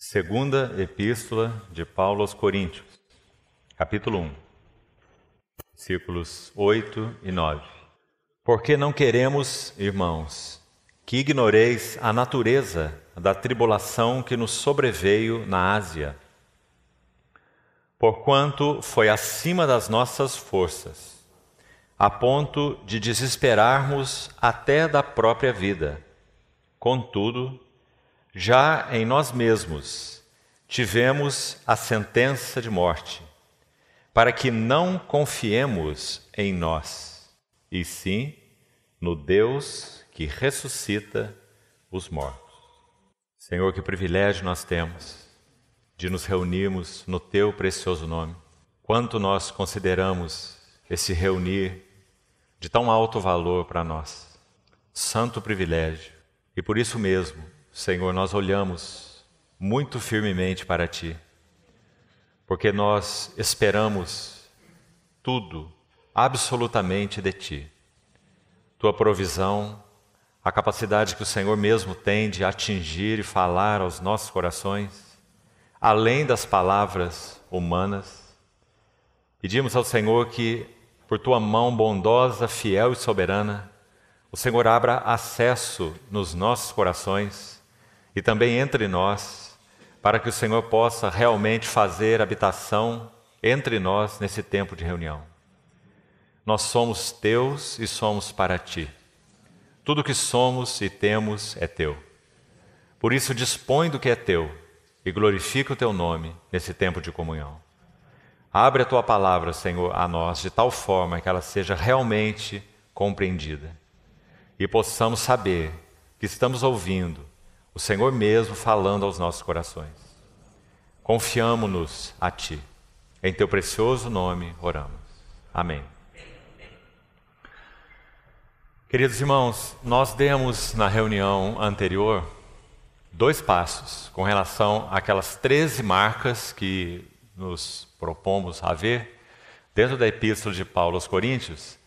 Segunda Epístola de Paulo aos Coríntios, capítulo 1, versículos 8 e 9. Porque não queremos, irmãos, que ignoreis a natureza da tribulação que nos sobreveio na Ásia, porquanto foi acima das nossas forças, a ponto de desesperarmos até da própria vida. Contudo, já em nós mesmos tivemos a sentença de morte, para que não confiemos em nós, e sim no Deus que ressuscita os mortos. Senhor, que privilégio nós temos de nos reunirmos no teu precioso nome. Quanto nós consideramos esse reunir de tão alto valor para nós. Santo privilégio. E por isso mesmo, Senhor, nós olhamos muito firmemente para Ti, porque nós esperamos tudo, absolutamente de Ti. Tua provisão, a capacidade que o Senhor mesmo tem de atingir e falar aos nossos corações, além das palavras humanas. Pedimos ao Senhor que, por tua mão bondosa, fiel e soberana, o Senhor abra acesso nos nossos corações e também entre nós, para que o Senhor possa realmente fazer habitação entre nós nesse tempo de reunião. Nós somos teus e somos para ti. Tudo que somos e temos é teu. Por isso, dispõe do que é teu e glorifica o teu nome nesse tempo de comunhão. Abre a tua palavra, Senhor, a nós de tal forma que ela seja realmente compreendida e possamos saber que estamos ouvindo o Senhor mesmo falando aos nossos corações. Confiamos-nos a Ti. Em Teu precioso nome oramos. Amém. Queridos irmãos, nós demos na reunião anterior dois passos com relação àquelas 13 marcas que nos propomos a ver dentro da epístola de Paulo aos Coríntios,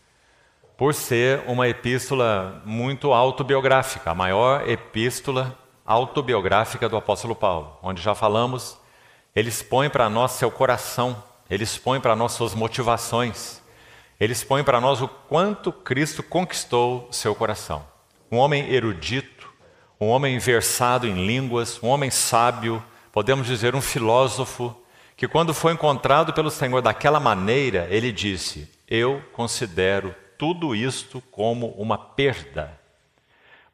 por ser uma epístola muito autobiográfica, a maior epístola autobiográfica do apóstolo Paulo, onde já falamos, ele expõe para nós seu coração, ele expõe para nós suas motivações, ele expõe para nós o quanto Cristo conquistou seu coração. Um homem erudito, um homem versado em línguas, um homem sábio, podemos dizer um filósofo, que quando foi encontrado pelo Senhor daquela maneira, ele disse: Eu considero tudo isto como uma perda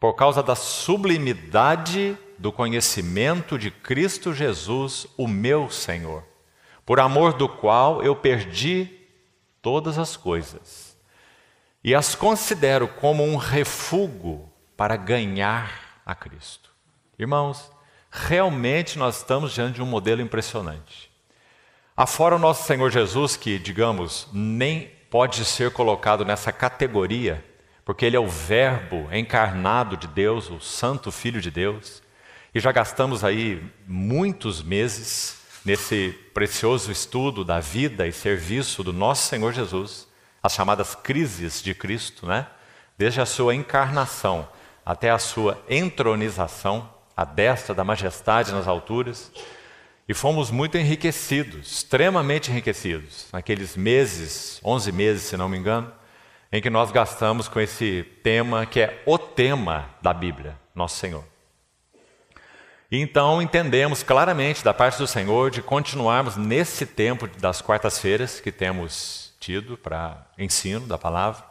por causa da sublimidade do conhecimento de Cristo Jesus, o meu Senhor, por amor do qual eu perdi todas as coisas e as considero como um refúgio para ganhar a Cristo. Irmãos, realmente nós estamos diante de um modelo impressionante. Afora o nosso Senhor Jesus, que, digamos, nem pode ser colocado nessa categoria porque ele é o Verbo encarnado de Deus, o Santo Filho de Deus. E já gastamos aí muitos meses nesse precioso estudo da vida e serviço do nosso Senhor Jesus, as chamadas crises de Cristo, né? Desde a sua encarnação até a sua entronização, a destra da majestade nas alturas. E fomos muito enriquecidos, extremamente enriquecidos, naqueles meses, 11 meses, se não me engano, em que nós gastamos com esse tema que é o tema da Bíblia, Nosso Senhor. E então entendemos claramente da parte do Senhor de continuarmos nesse tempo das quartas-feiras que temos tido para ensino da palavra,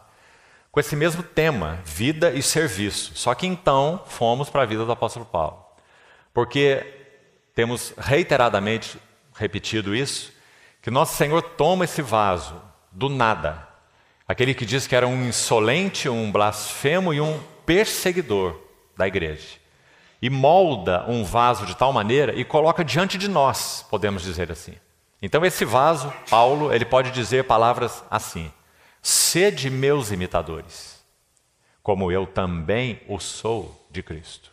com esse mesmo tema, vida e serviço. Só que então fomos para a vida do apóstolo Paulo. Porque temos reiteradamente repetido isso, que nosso Senhor toma esse vaso do nada, Aquele que diz que era um insolente, um blasfemo e um perseguidor da igreja. E molda um vaso de tal maneira e coloca diante de nós, podemos dizer assim. Então, esse vaso, Paulo, ele pode dizer palavras assim: Sede meus imitadores, como eu também o sou de Cristo.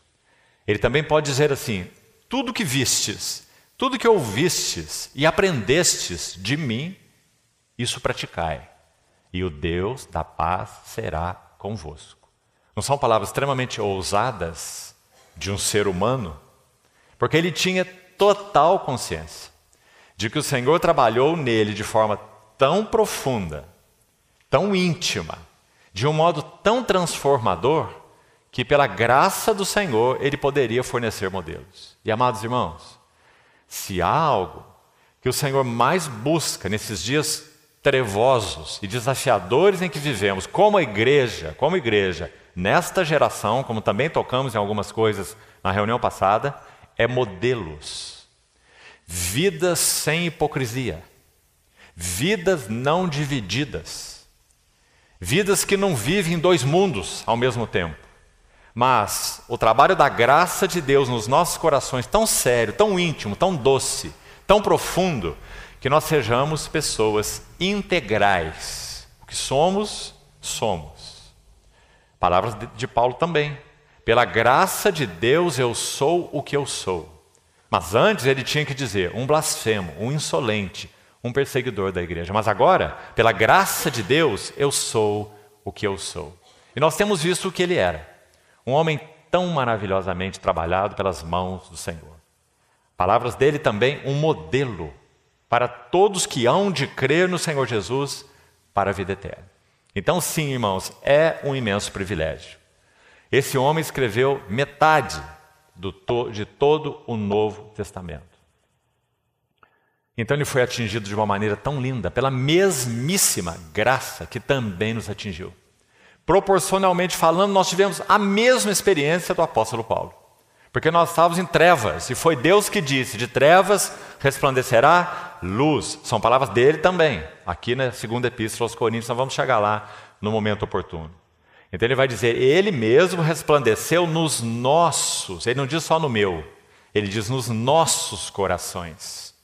Ele também pode dizer assim: Tudo que vistes, tudo que ouvistes e aprendestes de mim, isso praticai e o Deus da paz será convosco. Não são palavras extremamente ousadas de um ser humano? Porque ele tinha total consciência de que o Senhor trabalhou nele de forma tão profunda, tão íntima, de um modo tão transformador, que pela graça do Senhor ele poderia fornecer modelos. E amados irmãos, se há algo que o Senhor mais busca nesses dias trevosos e desafiadores em que vivemos, como igreja, como igreja, nesta geração, como também tocamos em algumas coisas na reunião passada, é modelos. Vidas sem hipocrisia. Vidas não divididas. Vidas que não vivem em dois mundos ao mesmo tempo. Mas o trabalho da graça de Deus nos nossos corações, tão sério, tão íntimo, tão doce, tão profundo, que nós sejamos pessoas integrais. O que somos, somos. Palavras de Paulo também. Pela graça de Deus eu sou o que eu sou. Mas antes ele tinha que dizer um blasfemo, um insolente, um perseguidor da igreja. Mas agora, pela graça de Deus, eu sou o que eu sou. E nós temos visto o que ele era. Um homem tão maravilhosamente trabalhado pelas mãos do Senhor. Palavras dele também, um modelo para todos que hão de crer no Senhor Jesus para a vida eterna. Então, sim, irmãos, é um imenso privilégio. Esse homem escreveu metade to, de todo o Novo Testamento. Então, ele foi atingido de uma maneira tão linda, pela mesmíssima graça que também nos atingiu. Proporcionalmente falando, nós tivemos a mesma experiência do apóstolo Paulo. Porque nós estávamos em trevas, e foi Deus que disse: de trevas resplandecerá luz. São palavras dele também, aqui na segunda epístola aos Coríntios, nós vamos chegar lá no momento oportuno. Então ele vai dizer: Ele mesmo resplandeceu nos nossos, ele não diz só no meu, ele diz nos nossos corações,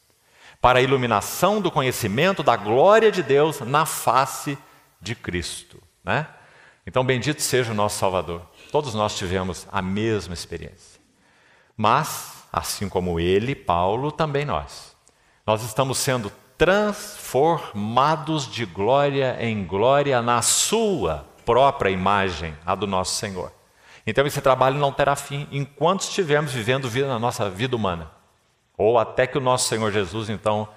para a iluminação do conhecimento da glória de Deus na face de Cristo. Né? Então, bendito seja o nosso Salvador. Todos nós tivemos a mesma experiência. Mas Assim como ele, Paulo, também nós. Nós estamos sendo transformados de glória em glória na sua própria imagem, a do nosso Senhor. Então esse trabalho não terá fim enquanto estivermos vivendo vida na nossa vida humana, ou até que o nosso Senhor Jesus então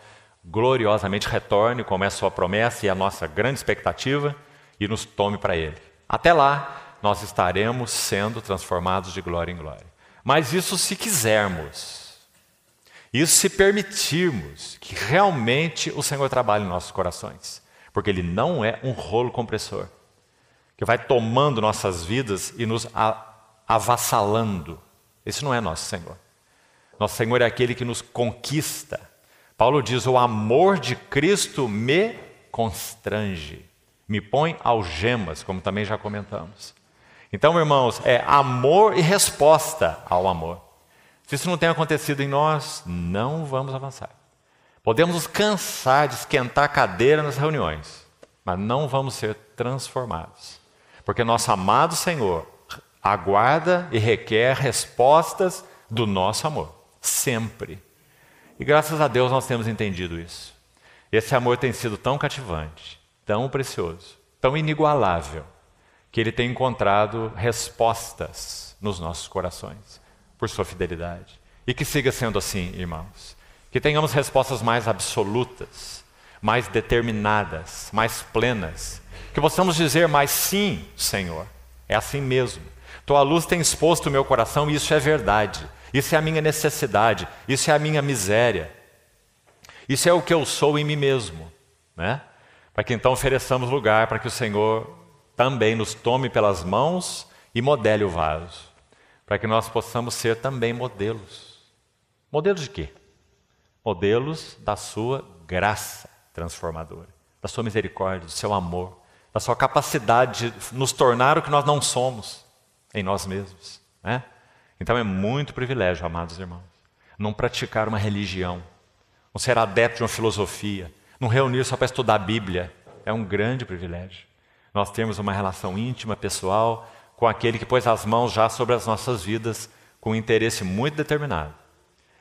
gloriosamente retorne, como é sua promessa e a nossa grande expectativa, e nos tome para ele. Até lá, nós estaremos sendo transformados de glória em glória. Mas isso se quisermos, isso se permitirmos que realmente o Senhor trabalhe em nossos corações, porque Ele não é um rolo compressor que vai tomando nossas vidas e nos avassalando. Esse não é nosso Senhor. Nosso Senhor é aquele que nos conquista. Paulo diz: O amor de Cristo me constrange, me põe algemas, como também já comentamos. Então, irmãos, é amor e resposta ao amor. Se isso não tem acontecido em nós, não vamos avançar. Podemos nos cansar de esquentar a cadeira nas reuniões, mas não vamos ser transformados. Porque nosso amado Senhor aguarda e requer respostas do nosso amor, sempre. E graças a Deus nós temos entendido isso. Esse amor tem sido tão cativante, tão precioso, tão inigualável, que Ele tem encontrado respostas nos nossos corações, por Sua fidelidade. E que siga sendo assim, irmãos. Que tenhamos respostas mais absolutas, mais determinadas, mais plenas. Que possamos dizer mais sim, Senhor. É assim mesmo. Tua luz tem exposto o meu coração e isso é verdade. Isso é a minha necessidade, isso é a minha miséria. Isso é o que eu sou em mim mesmo, né? Para que então ofereçamos lugar para que o Senhor também nos tome pelas mãos e modele o vaso, para que nós possamos ser também modelos. Modelos de quê? Modelos da sua graça transformadora, da sua misericórdia, do seu amor, da sua capacidade de nos tornar o que nós não somos em nós mesmos. Né? Então é muito privilégio, amados irmãos, não praticar uma religião, não ser adepto de uma filosofia, não reunir só para estudar a Bíblia. É um grande privilégio nós termos uma relação íntima, pessoal, com aquele que pôs as mãos já sobre as nossas vidas com um interesse muito determinado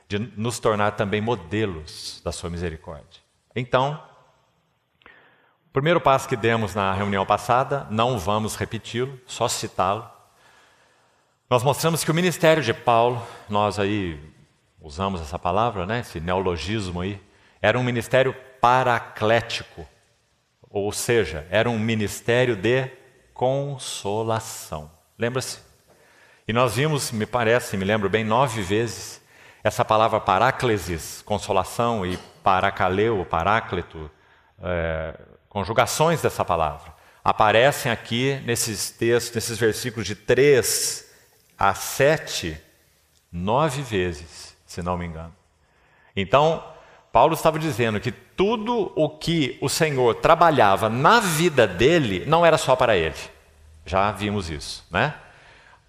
de nos tornar também modelos da sua misericórdia. Então, o primeiro passo que demos na reunião passada, não vamos repeti-lo, só citá-lo. Nós mostramos que o ministério de Paulo, nós aí usamos essa palavra, né, esse neologismo aí, era um ministério paraclético, ou seja, era um ministério de consolação. Lembra-se? E nós vimos, me parece, me lembro bem, nove vezes essa palavra paráclesis, consolação, e paracaleu, paráclito, é, conjugações dessa palavra, aparecem aqui nesses textos, nesses versículos de 3 a 7, nove vezes, se não me engano. Então, Paulo estava dizendo que tudo o que o Senhor trabalhava na vida dele não era só para ele. Já vimos isso, né?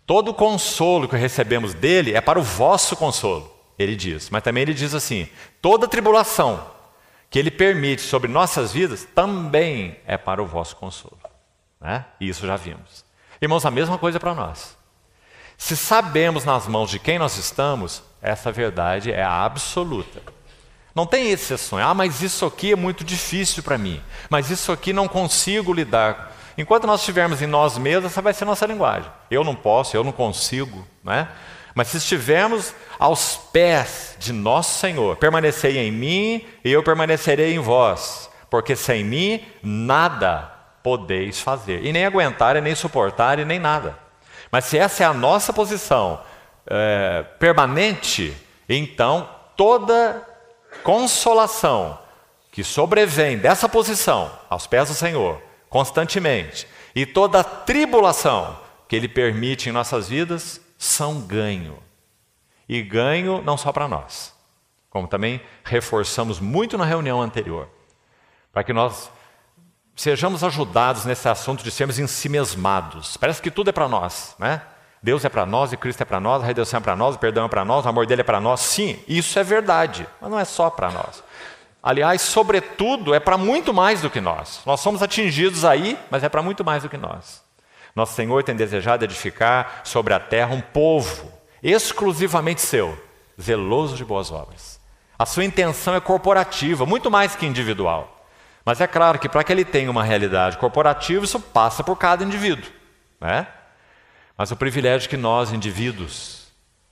Todo o consolo que recebemos dele é para o vosso consolo, ele diz. Mas também ele diz assim: toda tribulação que ele permite sobre nossas vidas também é para o vosso consolo, né? E isso já vimos. Irmãos, a mesma coisa para nós. Se sabemos nas mãos de quem nós estamos, essa verdade é absoluta. Não tem exceção. Ah, mas isso aqui é muito difícil para mim. Mas isso aqui não consigo lidar. Enquanto nós estivermos em nós mesmos, essa vai ser nossa linguagem. Eu não posso, eu não consigo, né? Mas se estivermos aos pés de nosso Senhor, permanecei em mim e eu permanecerei em vós, porque sem mim nada podeis fazer. E nem aguentar, e nem suportar, e nem nada. Mas se essa é a nossa posição é, permanente, então toda consolação que sobrevém dessa posição aos pés do Senhor, constantemente, e toda tribulação que Ele permite em nossas vidas, são ganho. E ganho não só para nós, como também reforçamos muito na reunião anterior, para que nós sejamos ajudados nesse assunto de sermos ensimesmados. Parece que tudo é para nós, né? Deus é para nós e Cristo é para nós, a redenção é para nós, o perdão é para nós, o amor dele é para nós. Sim, isso é verdade, mas não é só para nós. Aliás, sobretudo, é para muito mais do que nós. Nós somos atingidos aí, mas é para muito mais do que nós. Nosso Senhor tem desejado edificar sobre a terra um povo exclusivamente seu, zeloso de boas obras. A sua intenção é corporativa, muito mais que individual. Mas é claro que para que ele tenha uma realidade corporativa, isso passa por cada indivíduo. Né? Mas o privilégio que nós, indivíduos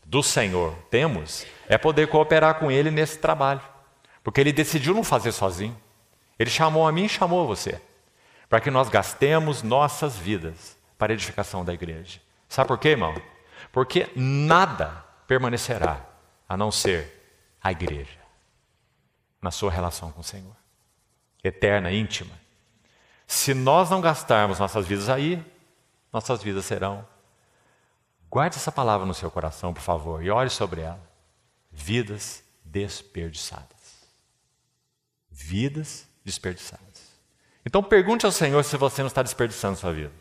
do Senhor, temos é poder cooperar com Ele nesse trabalho. Porque Ele decidiu não fazer sozinho. Ele chamou a mim e chamou você. Para que nós gastemos nossas vidas para a edificação da igreja. Sabe por quê, irmão? Porque nada permanecerá a não ser a igreja na sua relação com o Senhor eterna, íntima. Se nós não gastarmos nossas vidas aí, nossas vidas serão Guarde essa palavra no seu coração, por favor, e ore sobre ela. Vidas desperdiçadas. Vidas desperdiçadas. Então pergunte ao Senhor se você não está desperdiçando sua vida.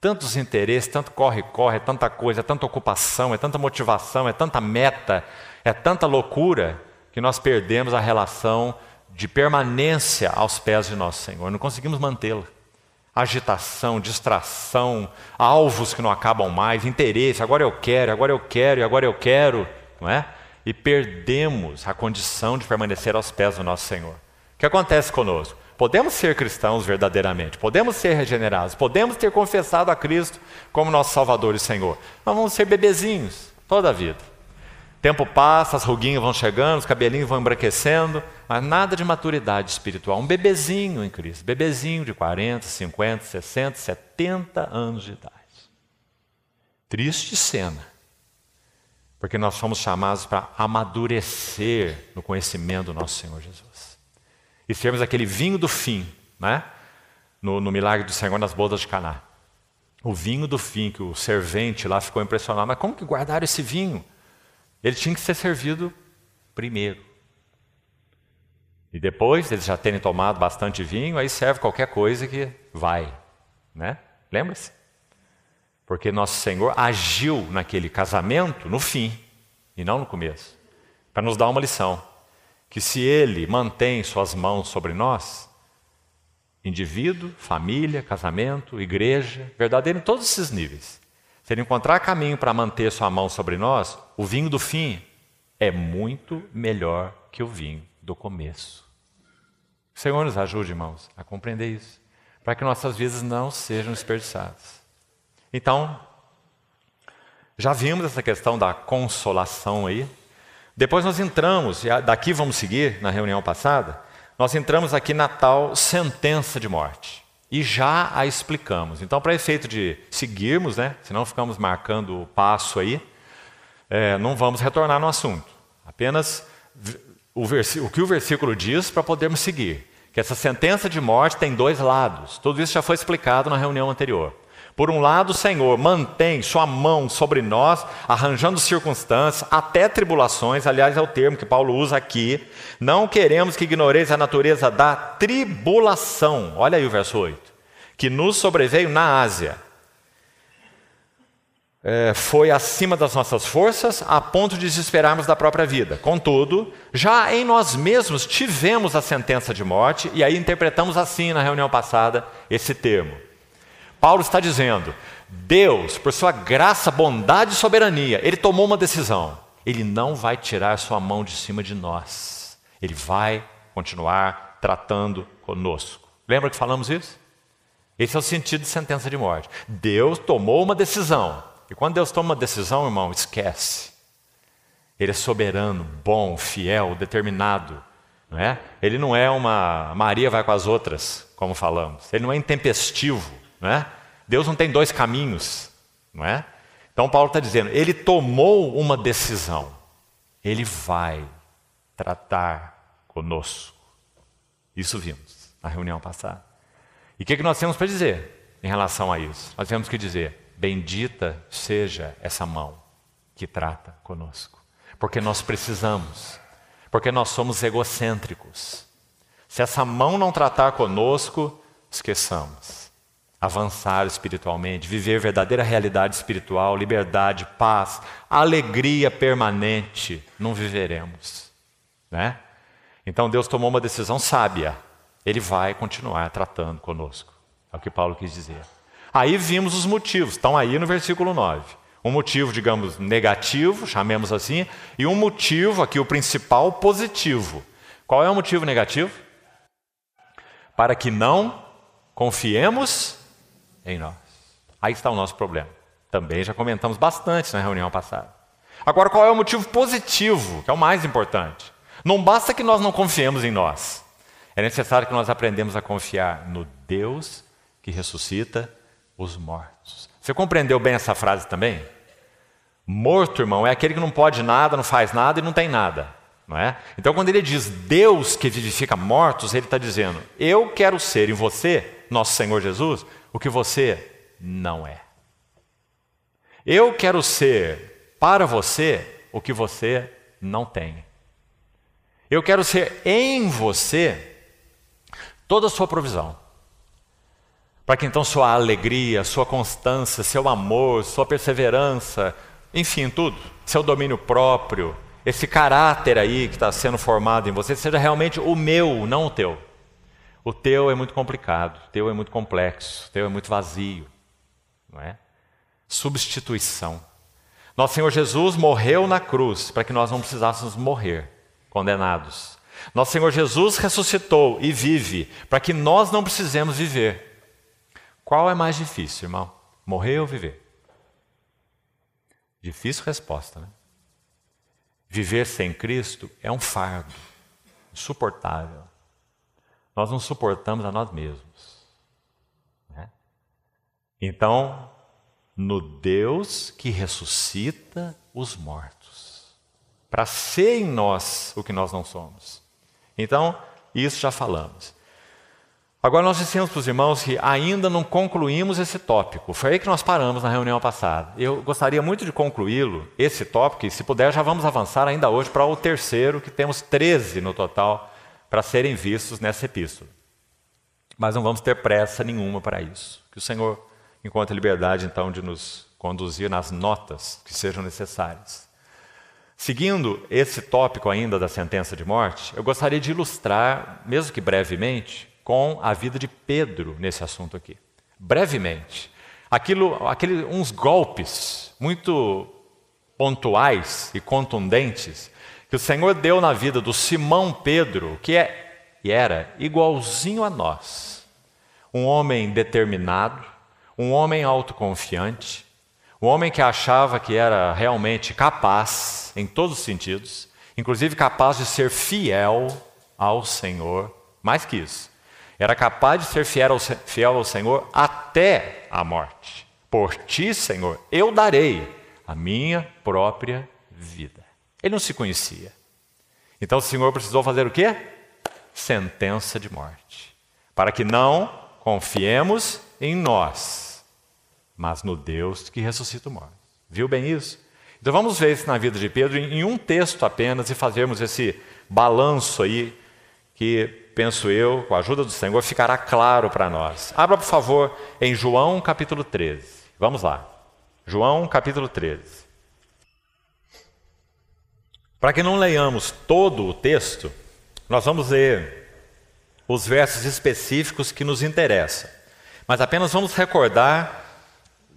Tantos interesses, tanto corre-corre, é tanta coisa, é tanta ocupação, é tanta motivação, é tanta meta, é tanta loucura que nós perdemos a relação de permanência aos pés de nosso Senhor. Não conseguimos mantê-la agitação, distração, alvos que não acabam mais, interesse, agora eu quero, agora eu quero, agora eu quero, não é? E perdemos a condição de permanecer aos pés do nosso Senhor. O que acontece conosco? Podemos ser cristãos verdadeiramente, podemos ser regenerados, podemos ter confessado a Cristo como nosso Salvador e Senhor, mas vamos ser bebezinhos toda a vida. Tempo passa, as ruguinhas vão chegando, os cabelinhos vão embranquecendo, mas nada de maturidade espiritual. Um bebezinho em Cristo, bebezinho de 40, 50, 60, 70 anos de idade. Triste cena, porque nós somos chamados para amadurecer no conhecimento do nosso Senhor Jesus e sermos aquele vinho do fim, né? No, no milagre do Senhor nas bodas de Caná. O vinho do fim que o servente lá ficou impressionado, mas como que guardaram esse vinho? Ele tinha que ser servido primeiro. E depois, eles já terem tomado bastante vinho, aí serve qualquer coisa que vai. Né? Lembra-se? Porque nosso Senhor agiu naquele casamento no fim e não no começo, para nos dar uma lição: que se Ele mantém Suas mãos sobre nós, indivíduo, família, casamento, igreja, verdadeiro em todos esses níveis, se ele encontrar caminho para manter sua mão sobre nós, o vinho do fim é muito melhor que o vinho do começo. O Senhor nos ajude, irmãos, a compreender isso, para que nossas vidas não sejam desperdiçadas. Então, já vimos essa questão da consolação aí. Depois nós entramos, e daqui vamos seguir na reunião passada, nós entramos aqui na tal sentença de morte e já a explicamos. Então, para efeito de seguirmos, né, se não ficamos marcando o passo aí, é, não vamos retornar no assunto. Apenas o, o que o versículo diz para podermos seguir. Que essa sentença de morte tem dois lados. Tudo isso já foi explicado na reunião anterior. Por um lado, o Senhor mantém sua mão sobre nós, arranjando circunstâncias, até tribulações, aliás, é o termo que Paulo usa aqui. Não queremos que ignoreis a natureza da tribulação. Olha aí o verso 8. Que nos sobreveio na Ásia. É, foi acima das nossas forças, a ponto de desesperarmos da própria vida. Contudo, já em nós mesmos tivemos a sentença de morte, e aí interpretamos assim na reunião passada esse termo Paulo está dizendo: Deus, por sua graça, bondade e soberania, ele tomou uma decisão. Ele não vai tirar sua mão de cima de nós. Ele vai continuar tratando conosco. Lembra que falamos isso? Esse é o sentido de sentença de morte. Deus tomou uma decisão. E quando Deus toma uma decisão, irmão, esquece. Ele é soberano, bom, fiel, determinado. Não é? Ele não é uma Maria vai com as outras, como falamos. Ele não é intempestivo. Não é? Deus não tem dois caminhos, não é? Então Paulo está dizendo, ele tomou uma decisão, ele vai tratar conosco. Isso vimos na reunião passada. E o que, é que nós temos para dizer em relação a isso? Nós temos que dizer, bendita seja essa mão que trata conosco. Porque nós precisamos, porque nós somos egocêntricos. Se essa mão não tratar conosco, esqueçamos avançar espiritualmente, viver verdadeira realidade espiritual, liberdade, paz, alegria permanente, não viveremos, né? Então Deus tomou uma decisão sábia. Ele vai continuar tratando conosco. É o que Paulo quis dizer. Aí vimos os motivos, estão aí no versículo 9. Um motivo, digamos, negativo, chamemos assim, e um motivo, aqui o principal, positivo. Qual é o motivo negativo? Para que não confiemos em nós. Aí está o nosso problema. Também já comentamos bastante na reunião passada. Agora, qual é o motivo positivo, que é o mais importante? Não basta que nós não confiemos em nós. É necessário que nós aprendemos a confiar no Deus que ressuscita os mortos. Você compreendeu bem essa frase também? Morto, irmão, é aquele que não pode nada, não faz nada e não tem nada. Não é? Então, quando ele diz Deus que vivifica mortos, ele está dizendo: Eu quero ser em você, nosso Senhor Jesus, o que você não é. Eu quero ser para você o que você não tem. Eu quero ser em você toda a sua provisão. Para que então sua alegria, sua constância, seu amor, sua perseverança, enfim, tudo, seu domínio próprio, esse caráter aí que está sendo formado em você, seja realmente o meu, não o teu. O teu é muito complicado, o teu é muito complexo, o teu é muito vazio, não é? Substituição. Nosso Senhor Jesus morreu na cruz para que nós não precisássemos morrer condenados. Nosso Senhor Jesus ressuscitou e vive para que nós não precisemos viver. Qual é mais difícil, irmão? Morrer ou viver? Difícil resposta, né? Viver sem Cristo é um fardo insuportável. Nós não suportamos a nós mesmos. Né? Então, no Deus que ressuscita os mortos, para ser em nós o que nós não somos. Então, isso já falamos. Agora, nós dissemos para os irmãos que ainda não concluímos esse tópico. Foi aí que nós paramos na reunião passada. Eu gostaria muito de concluí-lo, esse tópico, e se puder, já vamos avançar ainda hoje para o terceiro, que temos 13 no total para serem vistos nessa epístola. Mas não vamos ter pressa nenhuma para isso. Que o Senhor encontre liberdade, então, de nos conduzir nas notas que sejam necessárias. Seguindo esse tópico ainda da sentença de morte, eu gostaria de ilustrar, mesmo que brevemente, com a vida de Pedro nesse assunto aqui. Brevemente. Aquilo, aquele, uns golpes muito pontuais e contundentes que o Senhor deu na vida do Simão Pedro, que é e era igualzinho a nós. Um homem determinado, um homem autoconfiante, um homem que achava que era realmente capaz em todos os sentidos, inclusive capaz de ser fiel ao Senhor, mais que isso. Era capaz de ser fiel ao, fiel ao Senhor até a morte. Por ti, Senhor, eu darei a minha própria vida. Ele não se conhecia. Então o Senhor precisou fazer o quê? Sentença de morte. Para que não confiemos em nós, mas no Deus que ressuscita o morto. Viu bem isso? Então vamos ver isso na vida de Pedro em um texto apenas e fazermos esse balanço aí que penso eu, com a ajuda do Senhor, ficará claro para nós. Abra, por favor, em João capítulo 13. Vamos lá. João capítulo 13. Para que não leiamos todo o texto, nós vamos ler os versos específicos que nos interessam, mas apenas vamos recordar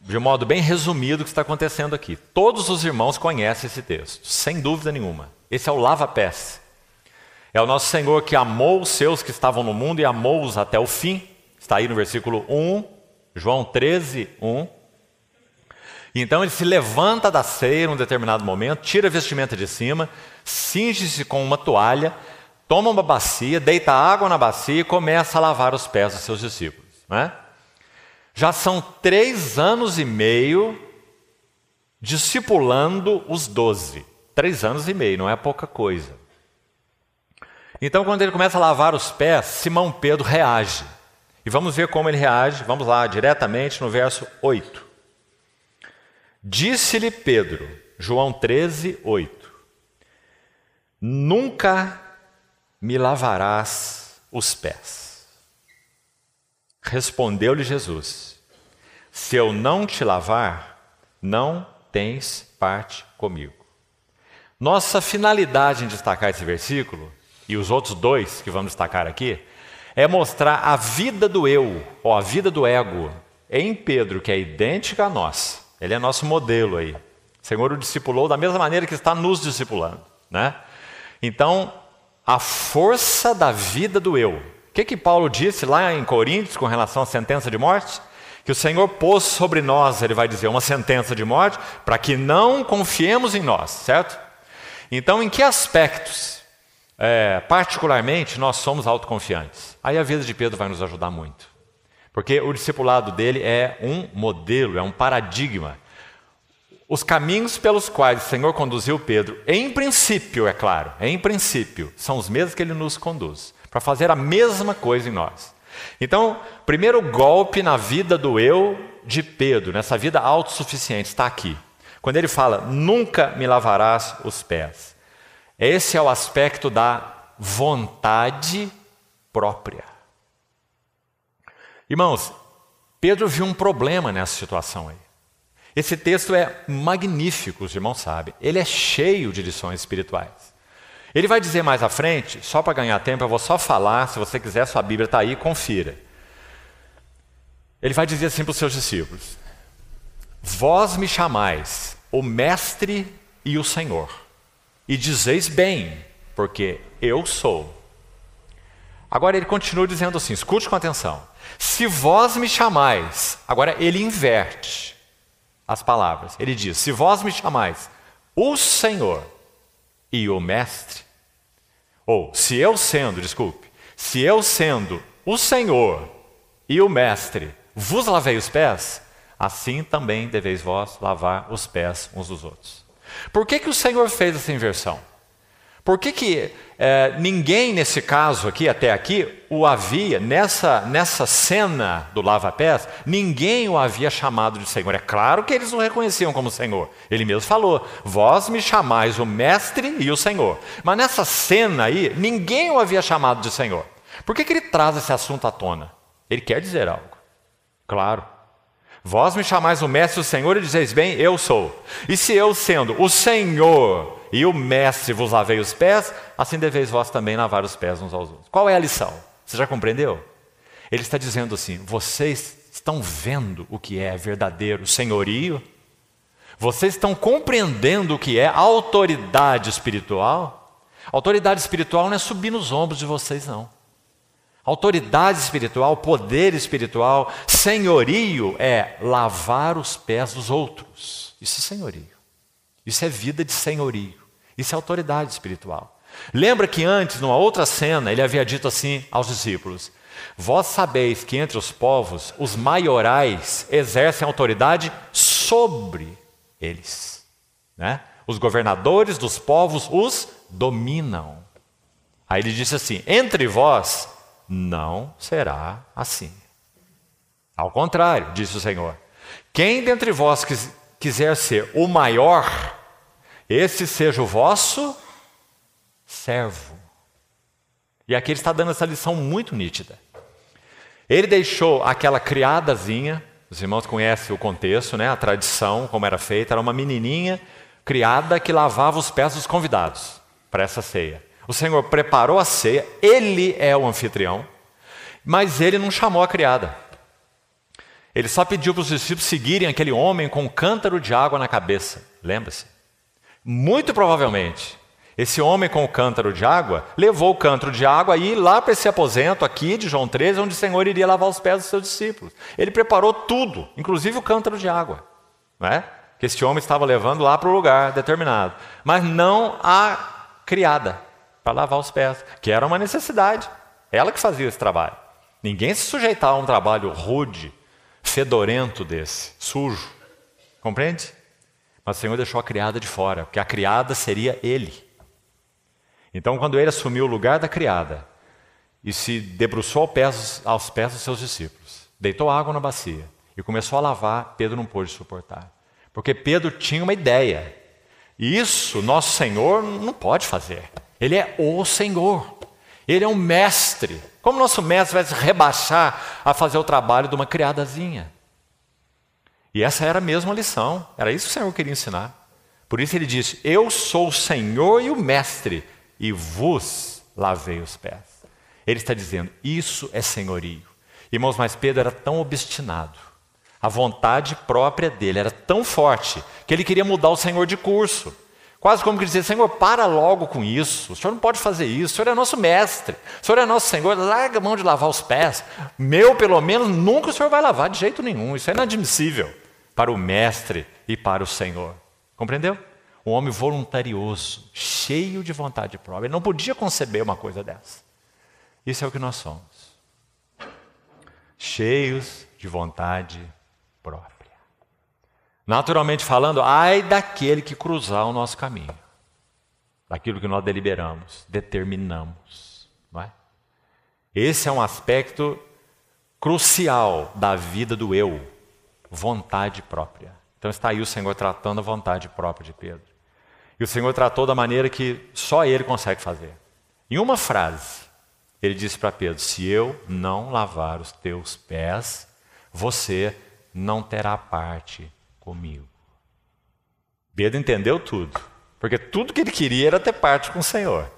de modo bem resumido o que está acontecendo aqui. Todos os irmãos conhecem esse texto, sem dúvida nenhuma. Esse é o lava-pés. É o nosso Senhor que amou os seus que estavam no mundo e amou-os até o fim. Está aí no versículo 1, João 13, 1. Então ele se levanta da ceia num determinado momento, tira a vestimenta de cima, cinge-se com uma toalha, toma uma bacia, deita água na bacia e começa a lavar os pés dos seus discípulos. Né? Já são três anos e meio discipulando os doze. Três anos e meio, não é pouca coisa. Então, quando ele começa a lavar os pés, Simão Pedro reage. E vamos ver como ele reage. Vamos lá, diretamente no verso 8. Disse-lhe Pedro, João 13, 8: Nunca me lavarás os pés. Respondeu-lhe Jesus: Se eu não te lavar, não tens parte comigo. Nossa finalidade em destacar esse versículo, e os outros dois que vamos destacar aqui, é mostrar a vida do eu, ou a vida do ego, em Pedro, que é idêntica a nós ele é nosso modelo aí. O Senhor o discipulou da mesma maneira que está nos discipulando, né? Então, a força da vida do eu. O que que Paulo disse lá em Coríntios com relação à sentença de morte? Que o Senhor pôs sobre nós, ele vai dizer, uma sentença de morte para que não confiemos em nós, certo? Então, em que aspectos, é, particularmente, nós somos autoconfiantes? Aí a vida de Pedro vai nos ajudar muito. Porque o discipulado dele é um modelo, é um paradigma. Os caminhos pelos quais o Senhor conduziu Pedro, em princípio, é claro, em princípio, são os mesmos que ele nos conduz, para fazer a mesma coisa em nós. Então, primeiro golpe na vida do eu de Pedro, nessa vida autossuficiente, está aqui. Quando ele fala, nunca me lavarás os pés. Esse é o aspecto da vontade própria. Irmãos, Pedro viu um problema nessa situação aí. Esse texto é magnífico, os irmãos sabem. Ele é cheio de lições espirituais. Ele vai dizer mais à frente, só para ganhar tempo, eu vou só falar, se você quiser, sua Bíblia está aí, confira. Ele vai dizer assim para os seus discípulos: Vós me chamais o Mestre e o Senhor, e dizeis bem, porque eu sou. Agora ele continua dizendo assim: escute com atenção. Se vós me chamais, agora ele inverte as palavras. Ele diz: se vós me chamais o Senhor e o Mestre, ou se eu sendo, desculpe, se eu sendo o Senhor e o Mestre, vos lavei os pés, assim também deveis vós lavar os pés uns dos outros. Por que, que o Senhor fez essa inversão? Por que, que é, ninguém nesse caso aqui, até aqui, o havia, nessa, nessa cena do lava-pés, ninguém o havia chamado de Senhor? É claro que eles o reconheciam como Senhor. Ele mesmo falou: Vós me chamais o Mestre e o Senhor. Mas nessa cena aí, ninguém o havia chamado de Senhor. Por que, que ele traz esse assunto à tona? Ele quer dizer algo. Claro. Vós me chamais o mestre o Senhor e dizeis bem, eu sou. E se eu sendo o Senhor e o mestre vos lavei os pés, assim deveis vós também lavar os pés uns aos outros. Qual é a lição? Você já compreendeu? Ele está dizendo assim: vocês estão vendo o que é verdadeiro senhorio? Vocês estão compreendendo o que é autoridade espiritual? Autoridade espiritual não é subir nos ombros de vocês, não. Autoridade espiritual, poder espiritual, senhorio é lavar os pés dos outros. Isso é senhorio. Isso é vida de senhorio. Isso é autoridade espiritual. Lembra que antes, numa outra cena, ele havia dito assim aos discípulos: Vós sabeis que entre os povos os maiorais exercem autoridade sobre eles. Né? Os governadores dos povos os dominam. Aí ele disse assim: Entre vós não será assim. Ao contrário, disse o Senhor: quem dentre vós quiser ser o maior, esse seja o vosso servo. E aqui ele está dando essa lição muito nítida. Ele deixou aquela criadazinha, os irmãos conhecem o contexto, né? a tradição, como era feita, era uma menininha criada que lavava os pés dos convidados para essa ceia. O Senhor preparou a ceia, ele é o anfitrião, mas ele não chamou a criada. Ele só pediu para os discípulos seguirem aquele homem com um cântaro de água na cabeça. Lembra-se? Muito provavelmente, esse homem com o cântaro de água levou o cântaro de água aí lá para esse aposento aqui de João 13, onde o Senhor iria lavar os pés dos seus discípulos. Ele preparou tudo, inclusive o cântaro de água, não é? que esse homem estava levando lá para o lugar determinado. Mas não a criada para lavar os pés, que era uma necessidade. Ela que fazia esse trabalho. Ninguém se sujeitava a um trabalho rude, fedorento desse, sujo. Compreende? Mas o Senhor deixou a criada de fora, porque a criada seria ele. Então, quando ele assumiu o lugar da criada e se debruçou aos pés, aos pés dos seus discípulos, deitou água na bacia e começou a lavar, Pedro não pôde suportar. Porque Pedro tinha uma ideia. E isso nosso Senhor não pode fazer. Ele é o Senhor. Ele é um mestre. Como nosso mestre vai se rebaixar a fazer o trabalho de uma criadazinha? E essa era a mesma lição. Era isso que o Senhor queria ensinar. Por isso ele disse: Eu sou o Senhor e o Mestre, e vos lavei os pés. Ele está dizendo: Isso é senhorio. Irmãos, mas Pedro era tão obstinado. A vontade própria dele era tão forte que ele queria mudar o Senhor de curso. Quase como que dizer, Senhor, para logo com isso. O Senhor não pode fazer isso. O Senhor é nosso mestre. O Senhor é nosso Senhor. Larga a mão de lavar os pés. Meu, pelo menos, nunca o Senhor vai lavar de jeito nenhum. Isso é inadmissível para o mestre e para o Senhor. Compreendeu? Um homem voluntarioso, cheio de vontade própria. Ele não podia conceber uma coisa dessa. Isso é o que nós somos. Cheios de vontade própria. Naturalmente falando, ai daquele que cruzar o nosso caminho, daquilo que nós deliberamos, determinamos. Não é? Esse é um aspecto crucial da vida do eu, vontade própria. Então está aí o Senhor tratando a vontade própria de Pedro. E o Senhor tratou da maneira que só ele consegue fazer. Em uma frase, ele disse para Pedro: Se eu não lavar os teus pés, você não terá parte comigo. Pedro entendeu tudo, porque tudo que ele queria era ter parte com o Senhor,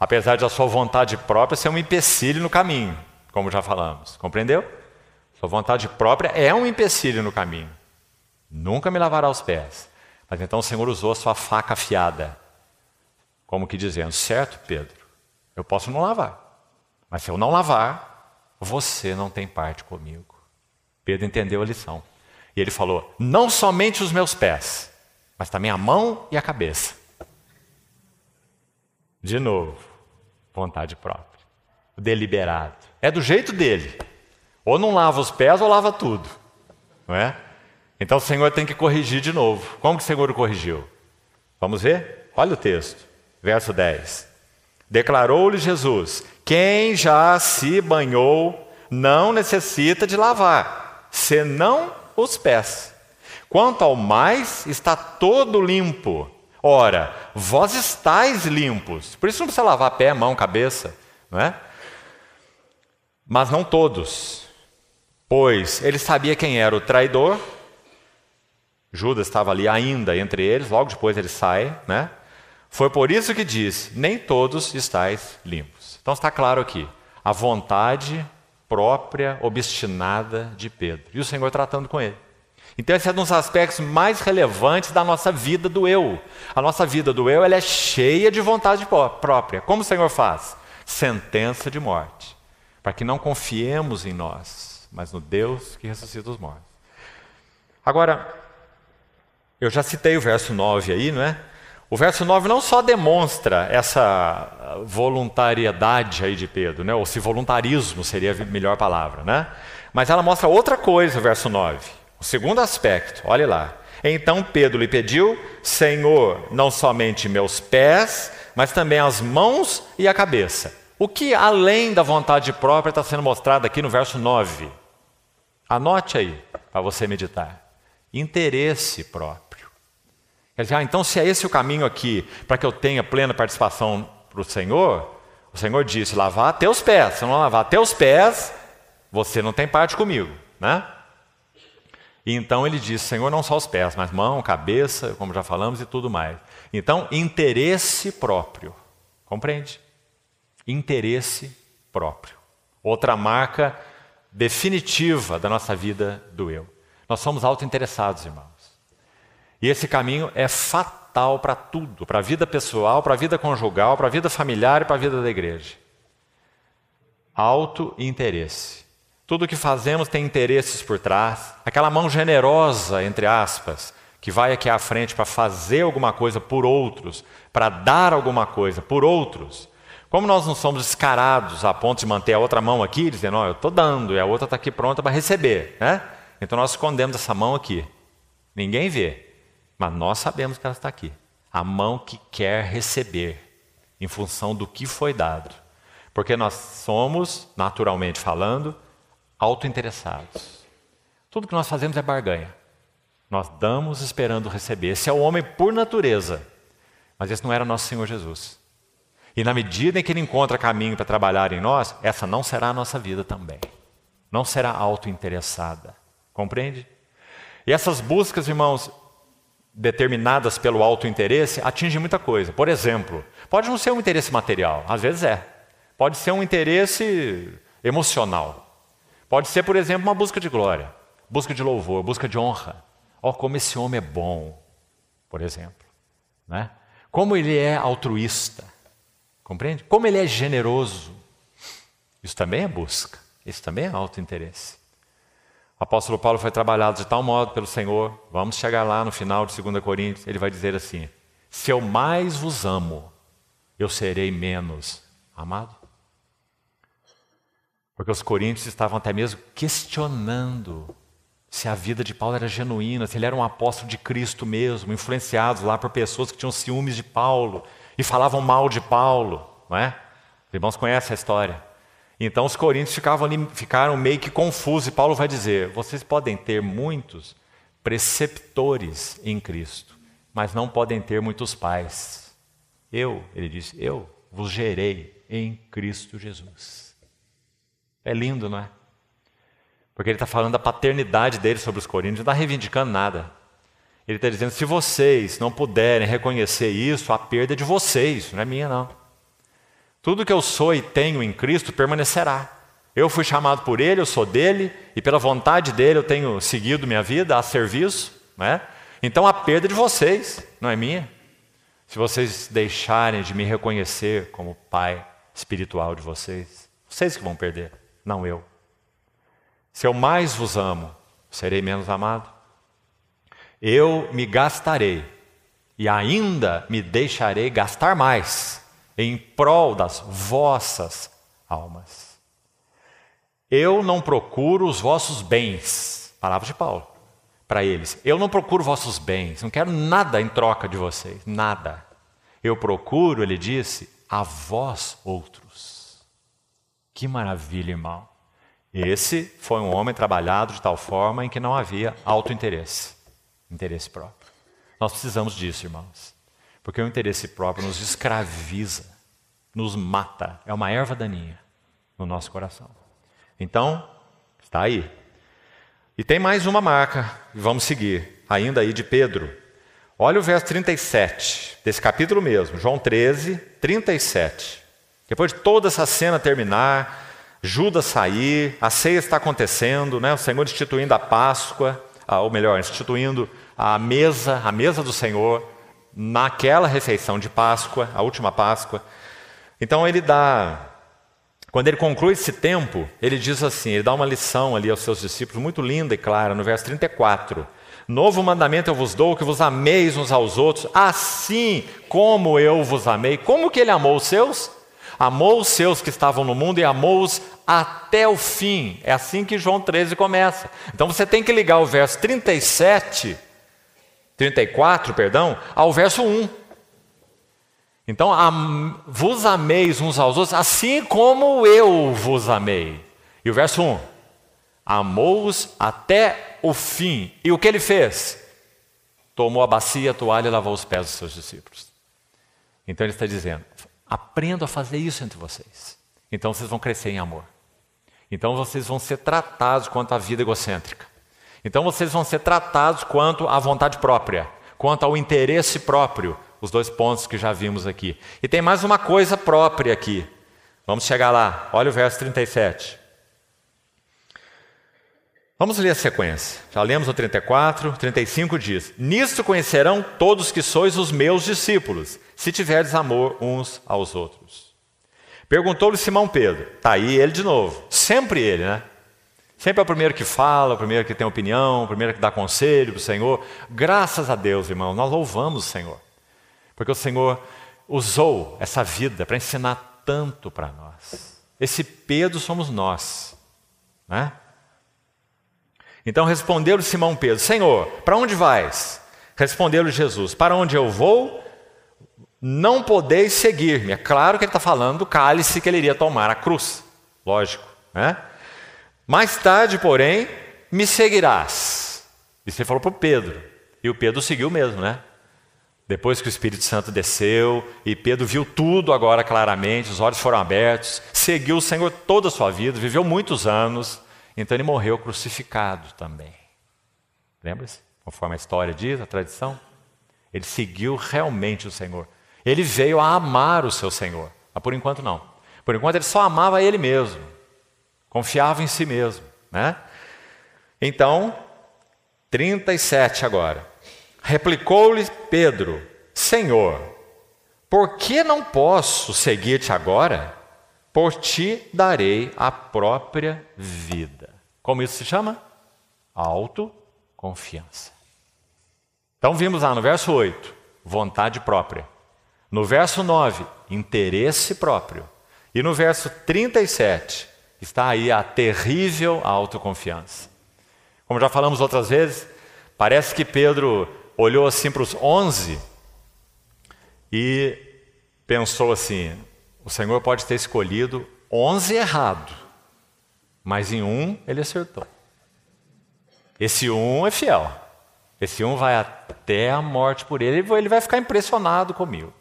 apesar de a sua vontade própria ser um empecilho no caminho, como já falamos, compreendeu? Sua vontade própria é um empecilho no caminho. Nunca me lavará os pés. Mas então o Senhor usou a sua faca afiada, como que dizendo: certo, Pedro, eu posso não lavar, mas se eu não lavar, você não tem parte comigo. Pedro entendeu a lição. E ele falou: Não somente os meus pés, mas também a mão e a cabeça. De novo, vontade própria, deliberado. É do jeito dele. Ou não lava os pés ou lava tudo, não é? Então o Senhor tem que corrigir de novo. Como que o Senhor o corrigiu? Vamos ver? Olha o texto, verso 10. Declarou-lhe Jesus: Quem já se banhou não necessita de lavar, senão os pés. Quanto ao mais, está todo limpo. Ora, vós estáis limpos. Por isso não precisa lavar pé, mão, cabeça, não é? Mas não todos. Pois ele sabia quem era o traidor. Judas estava ali ainda entre eles, logo depois ele sai, né? Foi por isso que diz: Nem todos estáis limpos. Então está claro aqui: a vontade própria obstinada de Pedro. E o Senhor tratando com ele. Então, esse é um dos aspectos mais relevantes da nossa vida do eu. A nossa vida do eu ela é cheia de vontade própria. Como o Senhor faz? Sentença de morte. Para que não confiemos em nós, mas no Deus que ressuscita os mortos. Agora, eu já citei o verso 9 aí, não é? O verso 9 não só demonstra essa voluntariedade aí de Pedro, né? ou se voluntarismo seria a melhor palavra, né? mas ela mostra outra coisa, verso 9. O segundo aspecto, olhe lá. Então Pedro lhe pediu: Senhor, não somente meus pés, mas também as mãos e a cabeça. O que além da vontade própria está sendo mostrado aqui no verso 9? Anote aí, para você meditar. Interesse próprio ah, então se é esse o caminho aqui para que eu tenha plena participação para o Senhor, o Senhor disse, lavar até os pés. Se não lavar até os pés, você não tem parte comigo, né? E então ele diz, Senhor, não só os pés, mas mão, cabeça, como já falamos, e tudo mais. Então, interesse próprio. Compreende? Interesse próprio. Outra marca definitiva da nossa vida do eu. Nós somos autointeressados, irmão. E esse caminho é fatal para tudo, para a vida pessoal, para a vida conjugal, para a vida familiar e para a vida da igreja. Alto interesse. Tudo o que fazemos tem interesses por trás. Aquela mão generosa, entre aspas, que vai aqui à frente para fazer alguma coisa por outros, para dar alguma coisa por outros. Como nós não somos escarados a ponto de manter a outra mão aqui, dizendo, não, eu estou dando, e a outra está aqui pronta para receber. Né? Então nós escondemos essa mão aqui. Ninguém vê. Mas nós sabemos que ela está aqui. A mão que quer receber, em função do que foi dado. Porque nós somos, naturalmente falando, autointeressados. Tudo que nós fazemos é barganha. Nós damos esperando receber. Esse é o homem por natureza. Mas esse não era nosso Senhor Jesus. E na medida em que ele encontra caminho para trabalhar em nós, essa não será a nossa vida também. Não será autointeressada. Compreende? E essas buscas, irmãos, determinadas pelo alto interesse atingem muita coisa. Por exemplo, pode não ser um interesse material, às vezes é. Pode ser um interesse emocional. Pode ser, por exemplo, uma busca de glória, busca de louvor, busca de honra. Ó, oh, como esse homem é bom, por exemplo, né? Como ele é altruísta. Compreende? Como ele é generoso. Isso também é busca. Isso também é alto interesse. O apóstolo Paulo foi trabalhado de tal modo pelo Senhor, vamos chegar lá no final de 2 Coríntios, ele vai dizer assim: Se eu mais vos amo, eu serei menos amado. Porque os coríntios estavam até mesmo questionando se a vida de Paulo era genuína, se ele era um apóstolo de Cristo mesmo, influenciados lá por pessoas que tinham ciúmes de Paulo e falavam mal de Paulo, não é? Os irmãos conhecem a história. Então os coríntios ficavam ali, ficaram meio que confusos, e Paulo vai dizer: vocês podem ter muitos preceptores em Cristo, mas não podem ter muitos pais. Eu, ele disse, eu vos gerei em Cristo Jesus. É lindo, não é? Porque ele está falando da paternidade dele sobre os coríntios, não está reivindicando nada. Ele está dizendo: se vocês não puderem reconhecer isso, a perda é de vocês, não é minha, não. Tudo que eu sou e tenho em Cristo permanecerá. Eu fui chamado por Ele, eu sou dele, e pela vontade dele eu tenho seguido minha vida a serviço. Né? Então a perda de vocês, não é minha. Se vocês deixarem de me reconhecer como Pai espiritual de vocês, vocês que vão perder, não eu. Se eu mais vos amo, serei menos amado. Eu me gastarei e ainda me deixarei gastar mais em prol das vossas almas. Eu não procuro os vossos bens, palavra de Paulo, para eles. Eu não procuro vossos bens, não quero nada em troca de vocês, nada. Eu procuro, ele disse, a vós outros. Que maravilha, irmão. Esse foi um homem trabalhado de tal forma em que não havia interesse, interesse próprio. Nós precisamos disso, irmãos, porque o interesse próprio nos escraviza nos mata, é uma erva daninha no nosso coração. Então, está aí. E tem mais uma marca, e vamos seguir, ainda aí de Pedro. Olha o verso 37, desse capítulo mesmo, João 13, 37. Depois de toda essa cena terminar, Judas sair, a ceia está acontecendo, né? o Senhor instituindo a Páscoa, ou melhor, instituindo a mesa, a mesa do Senhor, naquela refeição de Páscoa, a última Páscoa. Então ele dá, quando ele conclui esse tempo, ele diz assim: ele dá uma lição ali aos seus discípulos, muito linda e clara, no verso 34. Novo mandamento eu vos dou, que vos ameis uns aos outros, assim como eu vos amei. Como que ele amou os seus? Amou os seus que estavam no mundo e amou-os até o fim. É assim que João 13 começa. Então você tem que ligar o verso 37, 34, perdão, ao verso 1. Então, am, vos ameis uns aos outros, assim como eu vos amei. E o verso 1: Amou-os até o fim. E o que ele fez? Tomou a bacia, a toalha e lavou os pés dos seus discípulos. Então, ele está dizendo: aprendo a fazer isso entre vocês. Então, vocês vão crescer em amor. Então, vocês vão ser tratados quanto à vida egocêntrica. Então, vocês vão ser tratados quanto à vontade própria, quanto ao interesse próprio os dois pontos que já vimos aqui. E tem mais uma coisa própria aqui. Vamos chegar lá. Olha o verso 37. Vamos ler a sequência. Já lemos o 34, 35 diz: Nisto conhecerão todos que sois os meus discípulos, se tiverdes amor uns aos outros. Perguntou-lhe Simão Pedro. Está aí ele de novo. Sempre ele, né? Sempre é o primeiro que fala, o primeiro que tem opinião, o primeiro que dá conselho para o Senhor. Graças a Deus, irmão, nós louvamos o Senhor. Porque o Senhor usou essa vida para ensinar tanto para nós. Esse Pedro somos nós. Né? Então respondeu lhe Simão Pedro: Senhor, para onde vais? Respondeu-lhe Jesus: Para onde eu vou, não podeis seguir-me. É claro que ele está falando do cálice que ele iria tomar, a cruz, lógico. Né? Mais tarde, porém, me seguirás. Isso ele falou para o Pedro. E o Pedro seguiu mesmo, né? Depois que o Espírito Santo desceu e Pedro viu tudo agora claramente, os olhos foram abertos, seguiu o Senhor toda a sua vida, viveu muitos anos, então ele morreu crucificado também. Lembra-se? Conforme a história diz, a tradição. Ele seguiu realmente o Senhor. Ele veio a amar o seu Senhor, mas por enquanto não. Por enquanto ele só amava ele mesmo, confiava em si mesmo, né? Então, 37 agora. Replicou-lhe Pedro: Senhor, por que não posso seguir-te agora? Por ti darei a própria vida. Como isso se chama? Autoconfiança. Então vimos lá no verso 8, vontade própria. No verso 9, interesse próprio. E no verso 37, está aí a terrível autoconfiança. Como já falamos outras vezes, parece que Pedro olhou assim para os onze e pensou assim: o Senhor pode ter escolhido onze errado, mas em um ele acertou. Esse um é fiel. Esse um vai até a morte por ele, ele vai ficar impressionado comigo.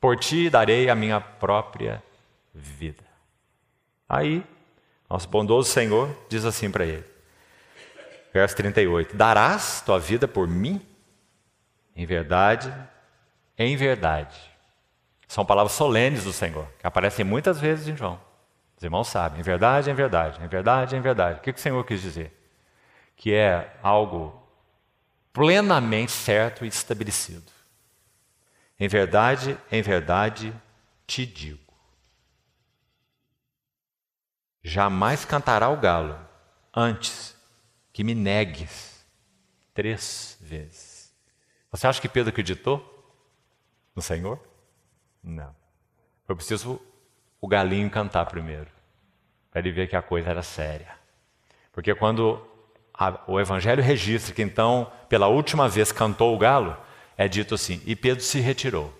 Por ti darei a minha própria vida. Aí, nosso bondoso Senhor diz assim para ele, verso 38: Darás tua vida por mim? Em verdade, em verdade. São palavras solenes do Senhor, que aparecem muitas vezes em João. Os irmãos sabem, em verdade, em verdade, em verdade, em verdade. O que o Senhor quis dizer? Que é algo plenamente certo e estabelecido. Em verdade, em verdade te digo. Jamais cantará o galo antes que me negues três vezes. Você acha que Pedro acreditou no Senhor? Não. Foi preciso o galinho cantar primeiro, para ele ver que a coisa era séria. Porque quando a, o Evangelho registra que então, pela última vez, cantou o galo, é dito assim: E Pedro se retirou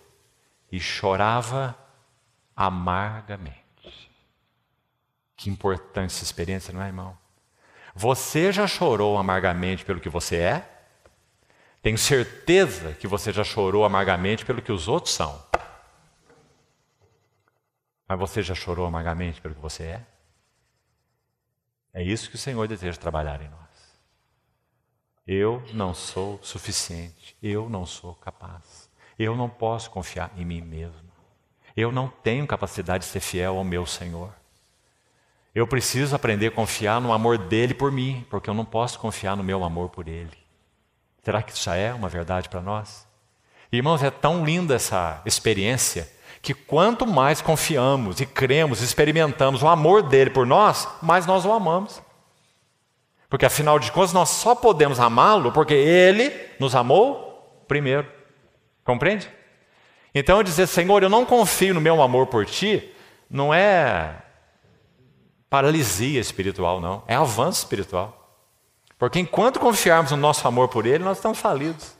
e chorava amargamente. Que importante essa experiência, não é, irmão? Você já chorou amargamente pelo que você é? Tenho certeza que você já chorou amargamente pelo que os outros são. Mas você já chorou amargamente pelo que você é? É isso que o Senhor deseja trabalhar em nós. Eu não sou suficiente, eu não sou capaz, eu não posso confiar em mim mesmo, eu não tenho capacidade de ser fiel ao meu Senhor. Eu preciso aprender a confiar no amor dele por mim, porque eu não posso confiar no meu amor por ele. Será que isso já é uma verdade para nós? Irmãos, é tão linda essa experiência que quanto mais confiamos e cremos, experimentamos o amor dele por nós, mais nós o amamos. Porque afinal de contas, nós só podemos amá-lo porque ele nos amou primeiro. Compreende? Então eu dizer, Senhor, eu não confio no meu amor por ti, não é paralisia espiritual, não. É avanço espiritual. Porque enquanto confiarmos no nosso amor por Ele, nós estamos falidos.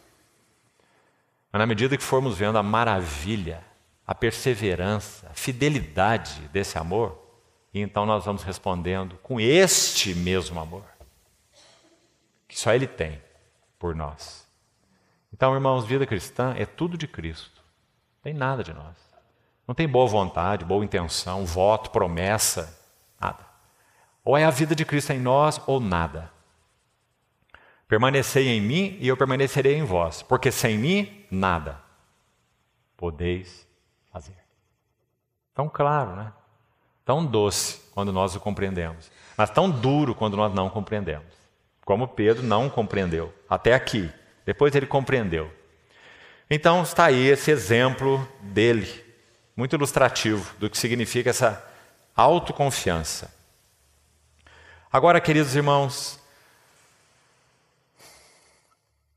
Mas na medida que formos vendo a maravilha, a perseverança, a fidelidade desse amor, então nós vamos respondendo com este mesmo amor, que só Ele tem por nós. Então, irmãos, vida cristã é tudo de Cristo, não tem nada de nós. Não tem boa vontade, boa intenção, voto, promessa, nada. Ou é a vida de Cristo em nós ou nada. Permanecei em mim e eu permanecerei em vós, porque sem mim nada podeis fazer. Tão claro, né? Tão doce quando nós o compreendemos, mas tão duro quando nós não compreendemos. Como Pedro não compreendeu até aqui, depois ele compreendeu. Então está aí esse exemplo dele, muito ilustrativo do que significa essa autoconfiança. Agora, queridos irmãos,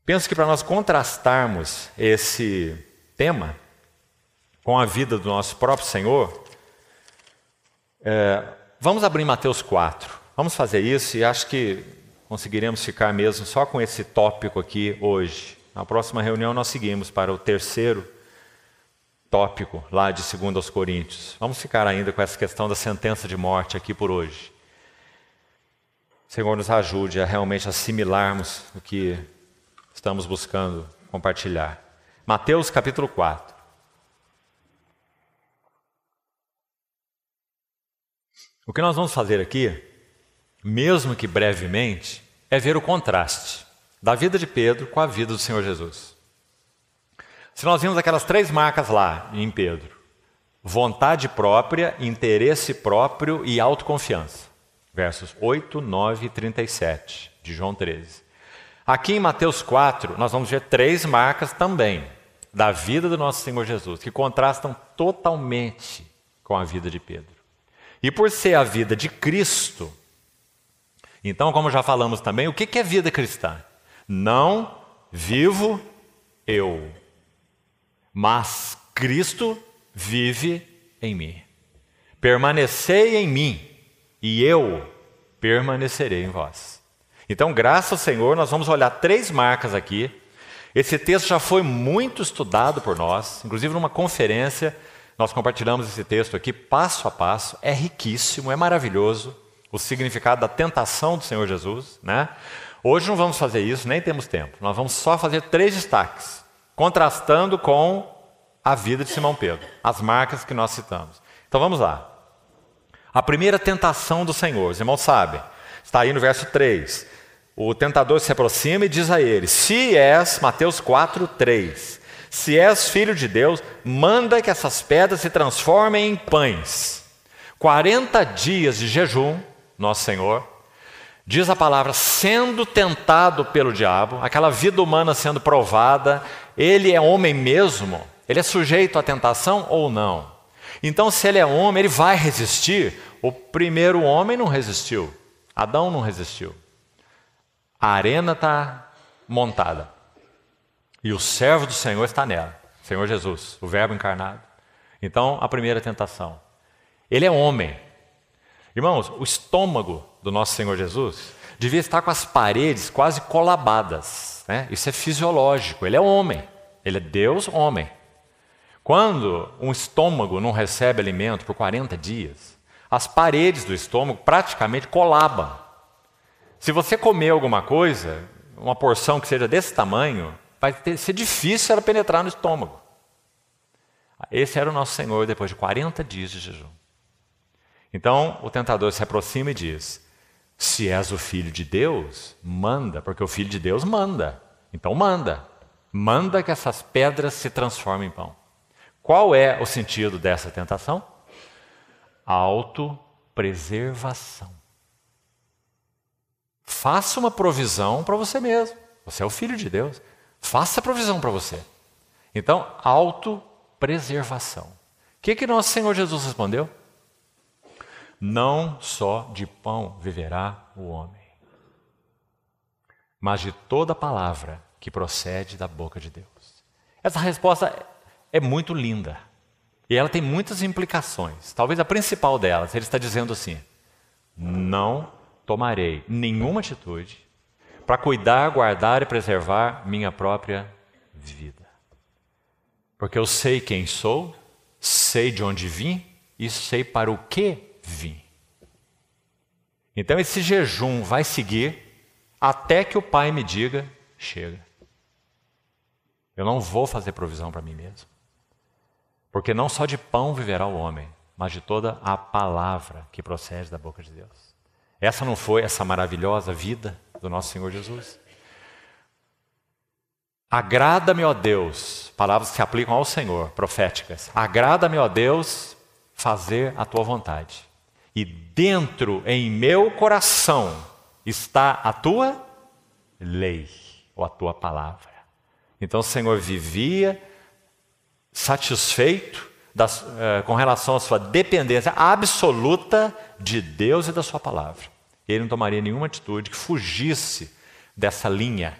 Penso que para nós contrastarmos esse tema com a vida do nosso próprio Senhor, é, vamos abrir Mateus 4. Vamos fazer isso e acho que conseguiremos ficar mesmo só com esse tópico aqui hoje. Na próxima reunião nós seguimos para o terceiro tópico lá de 2 aos Coríntios. Vamos ficar ainda com essa questão da sentença de morte aqui por hoje. Senhor nos ajude a realmente assimilarmos o que estamos buscando compartilhar. Mateus capítulo 4. O que nós vamos fazer aqui, mesmo que brevemente, é ver o contraste da vida de Pedro com a vida do Senhor Jesus. Se nós vimos aquelas três marcas lá em Pedro: vontade própria, interesse próprio e autoconfiança. Versos 8, 9 e 37 de João 13. Aqui em Mateus 4, nós vamos ver três marcas também da vida do nosso Senhor Jesus, que contrastam totalmente com a vida de Pedro. E por ser a vida de Cristo, então, como já falamos também, o que é vida cristã? Não vivo eu, mas Cristo vive em mim. Permanecei em mim, e eu permanecerei em vós. Então, graças ao Senhor, nós vamos olhar três marcas aqui. Esse texto já foi muito estudado por nós, inclusive numa conferência, nós compartilhamos esse texto aqui passo a passo. É riquíssimo, é maravilhoso o significado da tentação do Senhor Jesus, né? Hoje não vamos fazer isso, nem temos tempo. Nós vamos só fazer três destaques, contrastando com a vida de Simão Pedro, as marcas que nós citamos. Então vamos lá. A primeira tentação do Senhor, os irmãos sabem, está aí no verso 3. O tentador se aproxima e diz a ele: Se és, Mateus 4, 3, se és filho de Deus, manda que essas pedras se transformem em pães. 40 dias de jejum, nosso Senhor, diz a palavra, sendo tentado pelo diabo, aquela vida humana sendo provada, ele é homem mesmo, ele é sujeito à tentação ou não? Então, se ele é homem, ele vai resistir. O primeiro homem não resistiu, Adão não resistiu a arena está montada. E o servo do Senhor está nela. Senhor Jesus, o Verbo encarnado. Então, a primeira tentação. Ele é homem. Irmãos, o estômago do nosso Senhor Jesus devia estar com as paredes quase colabadas. Né? Isso é fisiológico. Ele é homem. Ele é Deus homem. Quando um estômago não recebe alimento por 40 dias, as paredes do estômago praticamente colabam. Se você comer alguma coisa, uma porção que seja desse tamanho, vai ter, ser difícil ela penetrar no estômago. Esse era o nosso Senhor depois de 40 dias de jejum. Então o tentador se aproxima e diz: Se és o filho de Deus, manda, porque o filho de Deus manda. Então manda. Manda que essas pedras se transformem em pão. Qual é o sentido dessa tentação? Autopreservação. Faça uma provisão para você mesmo. Você é o filho de Deus. Faça provisão para você. Então, autopreservação. O que, que nosso Senhor Jesus respondeu? Não só de pão viverá o homem, mas de toda palavra que procede da boca de Deus. Essa resposta é muito linda. E ela tem muitas implicações. Talvez a principal delas, ele está dizendo assim: não tomarei nenhuma atitude para cuidar, guardar e preservar minha própria vida. Porque eu sei quem sou, sei de onde vim e sei para o que vim. Então esse jejum vai seguir até que o Pai me diga: chega. Eu não vou fazer provisão para mim mesmo. Porque não só de pão viverá o homem, mas de toda a palavra que procede da boca de Deus. Essa não foi essa maravilhosa vida do nosso Senhor Jesus? Agrada-me, ó Deus, palavras que se aplicam ao Senhor, proféticas. Agrada-me, ó Deus, fazer a tua vontade. E dentro em meu coração está a tua lei, ou a tua palavra. Então o Senhor vivia satisfeito eh, com relação à sua dependência absoluta de Deus e da sua palavra. Ele não tomaria nenhuma atitude que fugisse dessa linha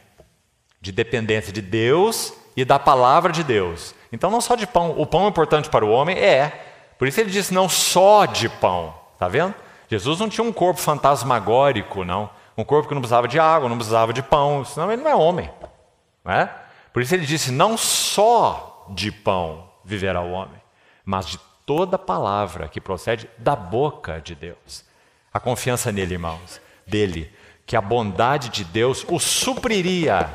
de dependência de Deus e da palavra de Deus. Então, não só de pão. O pão é importante para o homem? É. Por isso ele disse não só de pão. Está vendo? Jesus não tinha um corpo fantasmagórico, não. Um corpo que não precisava de água, não precisava de pão, senão ele não é homem. Não é? Por isso ele disse: não só de pão viverá o homem mas de toda palavra que procede da boca de Deus. A confiança nele, irmãos, dele, que a bondade de Deus o supriria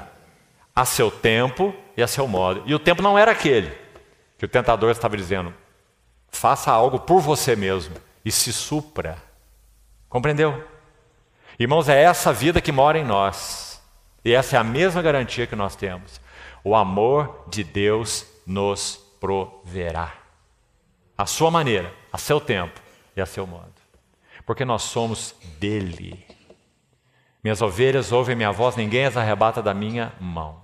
a seu tempo e a seu modo. E o tempo não era aquele que o tentador estava dizendo: faça algo por você mesmo e se supra. Compreendeu? Irmãos, é essa vida que mora em nós. E essa é a mesma garantia que nós temos. O amor de Deus nos proverá à sua maneira, a seu tempo e a seu modo. Porque nós somos dele. Minhas ovelhas ouvem minha voz, ninguém as arrebata da minha mão.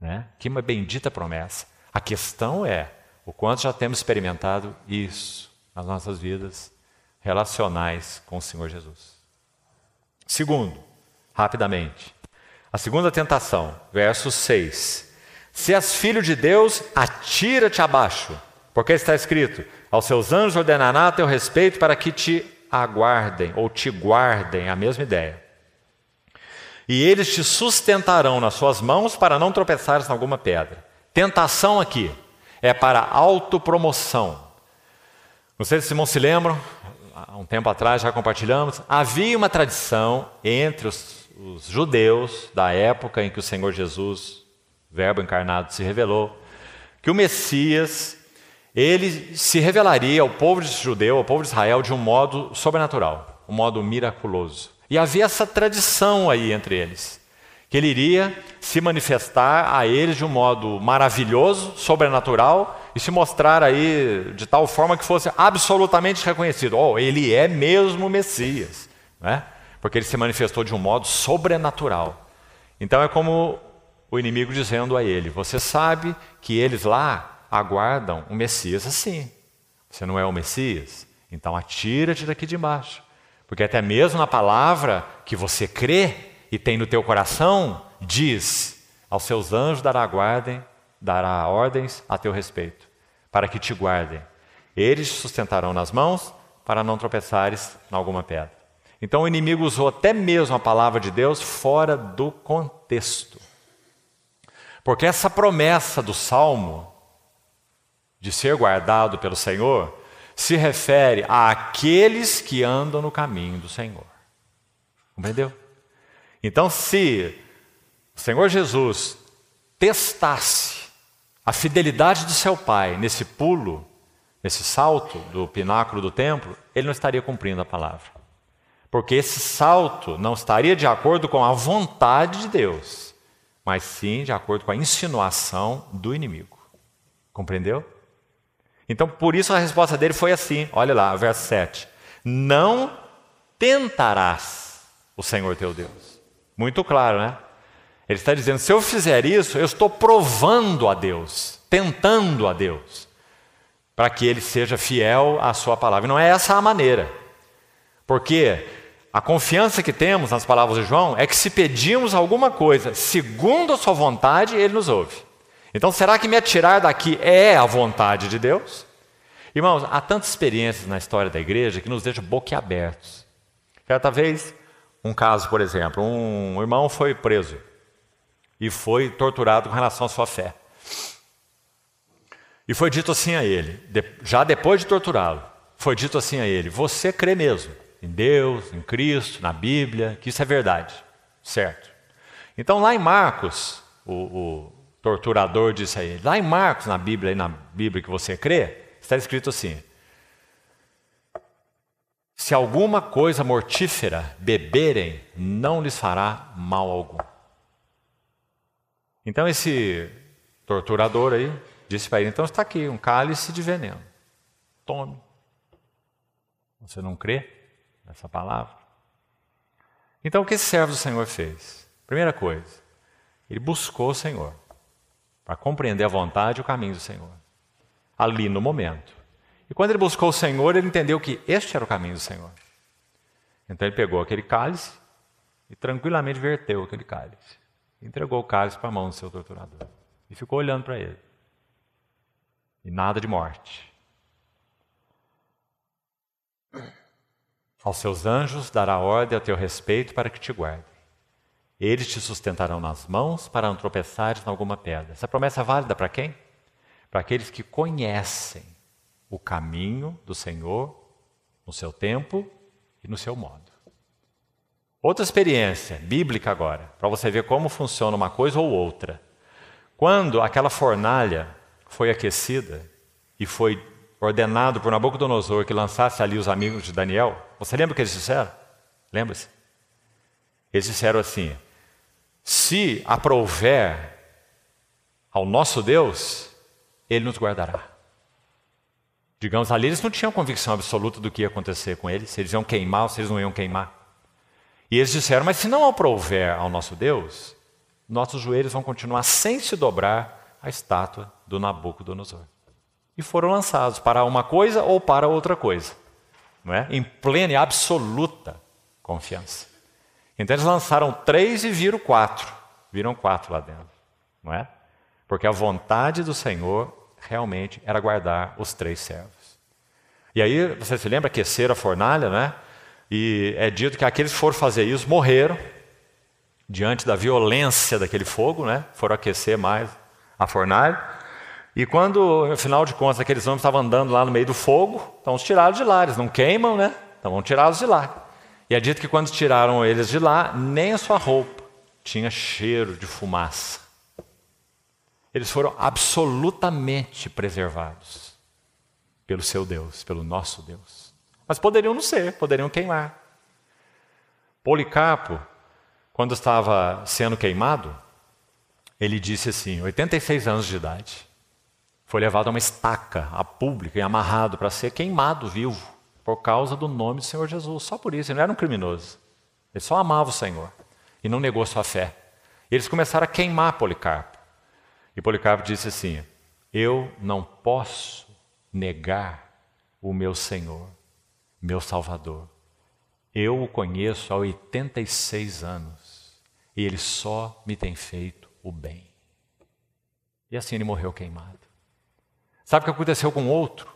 Né? Que uma bendita promessa. A questão é o quanto já temos experimentado isso nas nossas vidas relacionais com o Senhor Jesus. Segundo, rapidamente, a segunda tentação, verso 6. Se és filho de Deus, atira-te abaixo. Porque está escrito: Aos seus anjos ordenará teu respeito para que te aguardem ou te guardem, a mesma ideia. E eles te sustentarão nas suas mãos para não tropeçares em alguma pedra. Tentação aqui é para autopromoção. Não sei se Simão se lembram, há um tempo atrás já compartilhamos, havia uma tradição entre os, os judeus da época em que o Senhor Jesus, Verbo encarnado, se revelou, que o Messias ele se revelaria ao povo judeu, ao povo de Israel, de um modo sobrenatural, um modo miraculoso. E havia essa tradição aí entre eles, que ele iria se manifestar a eles de um modo maravilhoso, sobrenatural, e se mostrar aí de tal forma que fosse absolutamente reconhecido. Oh, ele é mesmo Messias, né? porque ele se manifestou de um modo sobrenatural. Então é como o inimigo dizendo a ele: Você sabe que eles lá aguardam o Messias assim. Você não é o Messias? Então atira-te daqui de baixo. Porque até mesmo na palavra que você crê e tem no teu coração, diz: aos seus anjos dará guardem, dará ordens a teu respeito, para que te guardem. Eles te sustentarão nas mãos para não tropeçares em alguma pedra. Então o inimigo usou até mesmo a palavra de Deus fora do contexto. Porque essa promessa do Salmo de ser guardado pelo Senhor, se refere àqueles que andam no caminho do Senhor. Compreendeu? Então, se o Senhor Jesus testasse a fidelidade do seu Pai nesse pulo, nesse salto do pináculo do templo, ele não estaria cumprindo a palavra. Porque esse salto não estaria de acordo com a vontade de Deus, mas sim de acordo com a insinuação do inimigo. Compreendeu? Então, por isso a resposta dele foi assim: olha lá, verso 7. Não tentarás o Senhor teu Deus. Muito claro, né? Ele está dizendo: se eu fizer isso, eu estou provando a Deus, tentando a Deus, para que ele seja fiel à sua palavra. E não é essa a maneira. Porque a confiança que temos nas palavras de João é que se pedimos alguma coisa segundo a sua vontade, ele nos ouve. Então, será que me atirar daqui é a vontade de Deus? Irmãos, há tantas experiências na história da igreja que nos deixam boquiabertos. Certa vez, um caso, por exemplo, um irmão foi preso e foi torturado com relação à sua fé. E foi dito assim a ele, já depois de torturá-lo, foi dito assim a ele: Você crê mesmo em Deus, em Cristo, na Bíblia, que isso é verdade, certo? Então, lá em Marcos, o, o torturador disse a ele. Lá em Marcos, na Bíblia, aí na Bíblia que você crê, está escrito assim: Se alguma coisa mortífera beberem, não lhes fará mal algum. Então esse torturador aí disse para ele: Então está aqui um cálice de veneno. Tome. Você não crê nessa palavra? Então o que esse servo do Senhor fez? Primeira coisa, ele buscou o Senhor para compreender a vontade e o caminho do Senhor, ali no momento. E quando ele buscou o Senhor, ele entendeu que este era o caminho do Senhor. Então ele pegou aquele cálice e tranquilamente verteu aquele cálice. Entregou o cálice para a mão do seu torturador. E ficou olhando para ele. E nada de morte. Aos seus anjos dará ordem a teu respeito para que te guarde. Eles te sustentarão nas mãos para não tropeçares em alguma pedra. Essa promessa é válida para quem? Para aqueles que conhecem o caminho do Senhor no seu tempo e no seu modo. Outra experiência bíblica agora, para você ver como funciona uma coisa ou outra. Quando aquela fornalha foi aquecida e foi ordenado por Nabucodonosor que lançasse ali os amigos de Daniel, você lembra o que eles disseram? Lembra-se? Eles disseram assim: se aprouver ao nosso Deus, ele nos guardará. Digamos, ali eles não tinham convicção absoluta do que ia acontecer com eles, se eles iam queimar ou se eles não iam queimar. E eles disseram: Mas se não aprouver ao nosso Deus, nossos joelhos vão continuar sem se dobrar à estátua do Nabucodonosor. E foram lançados para uma coisa ou para outra coisa, não é? em plena e absoluta confiança. Então eles lançaram três e viram quatro. Viram quatro lá dentro, não é? Porque a vontade do Senhor realmente era guardar os três servos. E aí, você se lembra aquecer a fornalha, né? E é dito que aqueles que foram fazer isso morreram diante da violência daquele fogo, né? Foram aquecer mais a fornalha. E quando, afinal de contas, aqueles homens estavam andando lá no meio do fogo, então os tiraram de lá, eles não queimam, né? Então vão tirá-los de lá. E é dito que quando tiraram eles de lá, nem a sua roupa tinha cheiro de fumaça. Eles foram absolutamente preservados pelo seu Deus, pelo nosso Deus. Mas poderiam não ser, poderiam queimar. Policarpo, quando estava sendo queimado, ele disse assim: 86 anos de idade. Foi levado a uma estaca, a pública, e amarrado para ser queimado vivo por causa do nome do Senhor Jesus. Só por isso, ele não era um criminoso. Ele só amava o Senhor e não negou sua fé. E eles começaram a queimar Policarpo. E Policarpo disse assim: Eu não posso negar o meu Senhor, meu Salvador. Eu o conheço há 86 anos e ele só me tem feito o bem. E assim ele morreu queimado. Sabe o que aconteceu com outro?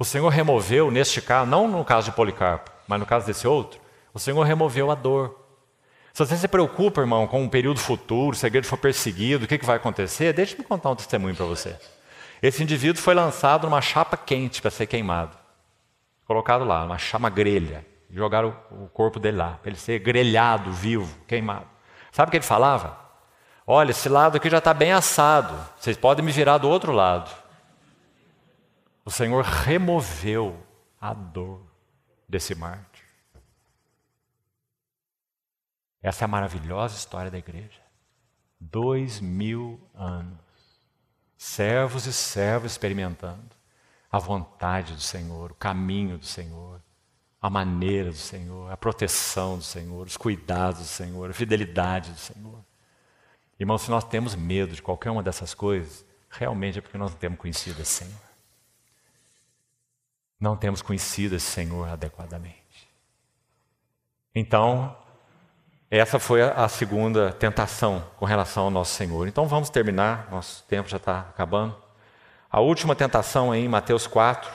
O Senhor removeu, neste caso, não no caso de Policarpo, mas no caso desse outro, o Senhor removeu a dor. Se você se preocupa, irmão, com um período futuro, se a igreja for perseguido, o que, que vai acontecer, deixe-me contar um testemunho para você. Esse indivíduo foi lançado numa chapa quente para ser queimado. Colocado lá, numa chama grelha. Jogaram o corpo dele lá, para ele ser grelhado, vivo, queimado. Sabe o que ele falava? Olha, esse lado aqui já está bem assado, vocês podem me virar do outro lado. O Senhor removeu a dor desse Marte. Essa é a maravilhosa história da igreja. Dois mil anos. Servos e servos experimentando a vontade do Senhor, o caminho do Senhor, a maneira do Senhor, a proteção do Senhor, os cuidados do Senhor, a fidelidade do Senhor. Irmãos, se nós temos medo de qualquer uma dessas coisas, realmente é porque nós não temos conhecido o Senhor não temos conhecido esse Senhor adequadamente. Então, essa foi a segunda tentação com relação ao nosso Senhor. Então vamos terminar, nosso tempo já está acabando. A última tentação em Mateus 4,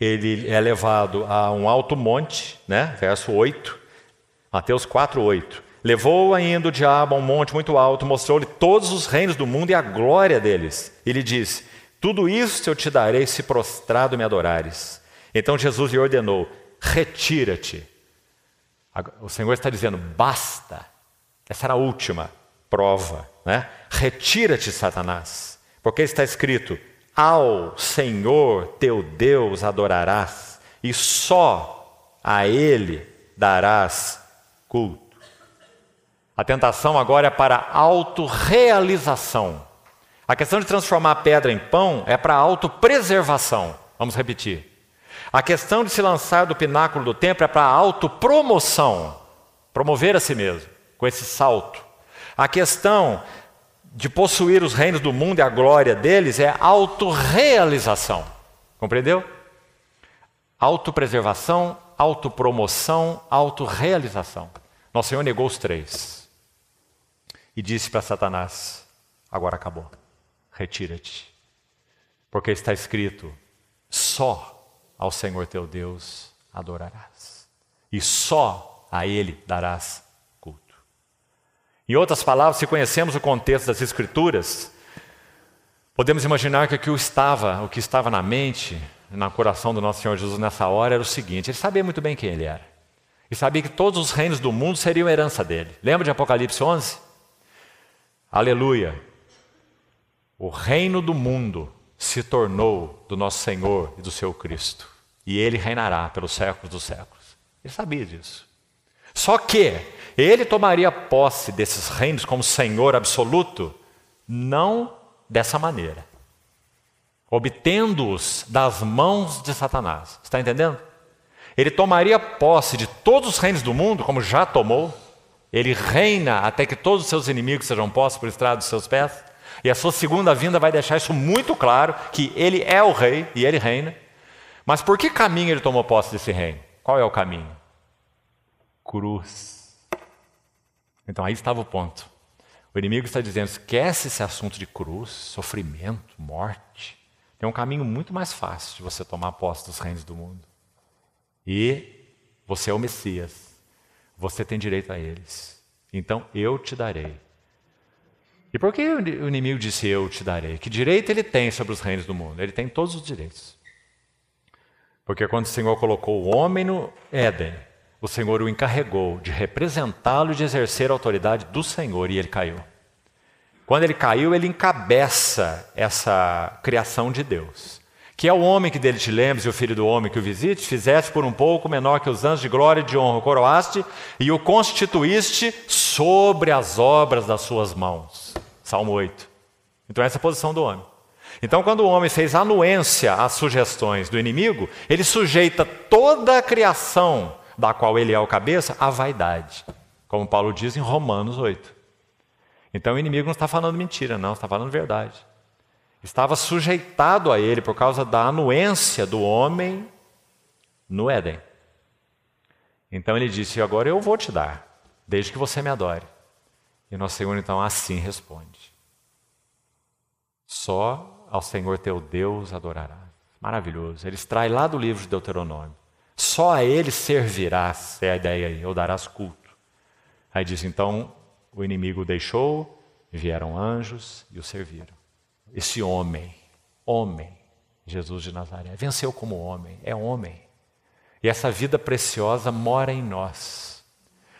ele é levado a um alto monte, né? verso 8, Mateus 4, 8. Levou ainda o diabo a um monte muito alto, mostrou-lhe todos os reinos do mundo e a glória deles. Ele diz: tudo isso eu te darei se prostrado me adorares. Então Jesus lhe ordenou: Retira-te. O Senhor está dizendo: Basta. Essa era a última prova, né? Retira-te, Satanás, porque está escrito: Ao Senhor teu Deus adorarás, e só a Ele darás culto. A tentação agora é para autorrealização. A questão de transformar a pedra em pão é para autopreservação. Vamos repetir. A questão de se lançar do pináculo do templo é para autopromoção, promover a si mesmo, com esse salto. A questão de possuir os reinos do mundo e a glória deles é autorrealização. Compreendeu? Autopreservação, autopromoção, autorrealização. Nosso Senhor negou os três e disse para Satanás: agora acabou retira-te. Porque está escrito: só ao Senhor teu Deus adorarás, e só a Ele darás culto. Em outras palavras, se conhecemos o contexto das Escrituras, podemos imaginar que o que estava, o que estava na mente, no coração do nosso Senhor Jesus nessa hora era o seguinte: ele sabia muito bem quem ele era. E sabia que todos os reinos do mundo seriam herança dele. Lembra de Apocalipse 11? Aleluia! O reino do mundo se tornou do nosso Senhor e do seu Cristo. E ele reinará pelos séculos dos séculos. Ele sabia disso. Só que ele tomaria posse desses reinos como Senhor absoluto, não dessa maneira, obtendo-os das mãos de Satanás. Está entendendo? Ele tomaria posse de todos os reinos do mundo, como já tomou. Ele reina até que todos os seus inimigos sejam postos por estrada dos seus pés. E a sua segunda vinda vai deixar isso muito claro: que ele é o rei e ele reina. Mas por que caminho ele tomou posse desse reino? Qual é o caminho? Cruz. Então aí estava o ponto. O inimigo está dizendo: esquece esse assunto de cruz, sofrimento, morte. Tem um caminho muito mais fácil de você tomar posse dos reinos do mundo. E você é o Messias. Você tem direito a eles. Então eu te darei e por que o inimigo disse eu te darei? Que direito ele tem sobre os reinos do mundo? Ele tem todos os direitos. Porque quando o Senhor colocou o homem no Éden, o Senhor o encarregou de representá-lo e de exercer a autoridade do Senhor e ele caiu. Quando ele caiu, ele encabeça essa criação de Deus. Que é o homem que dele te lembres e o filho do homem que o visites, fizeste por um pouco menor que os anjos de glória e de honra, o coroaste e o constituíste sobre as obras das suas mãos. Salmo 8. Então, essa é a posição do homem. Então, quando o homem fez anuência às sugestões do inimigo, ele sujeita toda a criação da qual ele é o cabeça à vaidade, como Paulo diz em Romanos 8. Então, o inimigo não está falando mentira, não, está falando verdade. Estava sujeitado a ele por causa da anuência do homem no Éden. Então ele disse: Agora eu vou te dar, desde que você me adore. E nosso Senhor então assim responde. Só ao Senhor teu Deus adorarás. Maravilhoso. Ele extrai lá do livro de Deuteronômio. Só a ele servirás, é a ideia aí, ou darás culto. Aí diz: então o inimigo o deixou, vieram anjos e o serviram. Esse homem, homem, Jesus de Nazaré, venceu como homem, é homem. E essa vida preciosa mora em nós.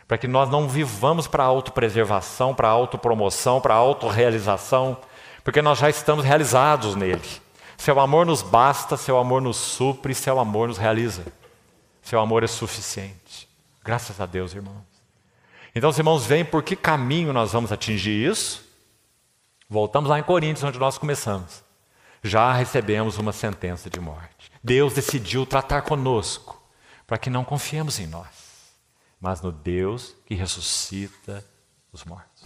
Para que nós não vivamos para autopreservação, para autopromoção, para autorrealização, porque nós já estamos realizados nele. Seu amor nos basta, seu amor nos supre, seu amor nos realiza. Seu amor é suficiente. Graças a Deus, irmãos. Então, os irmãos veem por que caminho nós vamos atingir isso. Voltamos lá em Coríntios, onde nós começamos. Já recebemos uma sentença de morte. Deus decidiu tratar conosco para que não confiemos em nós, mas no Deus que ressuscita os mortos.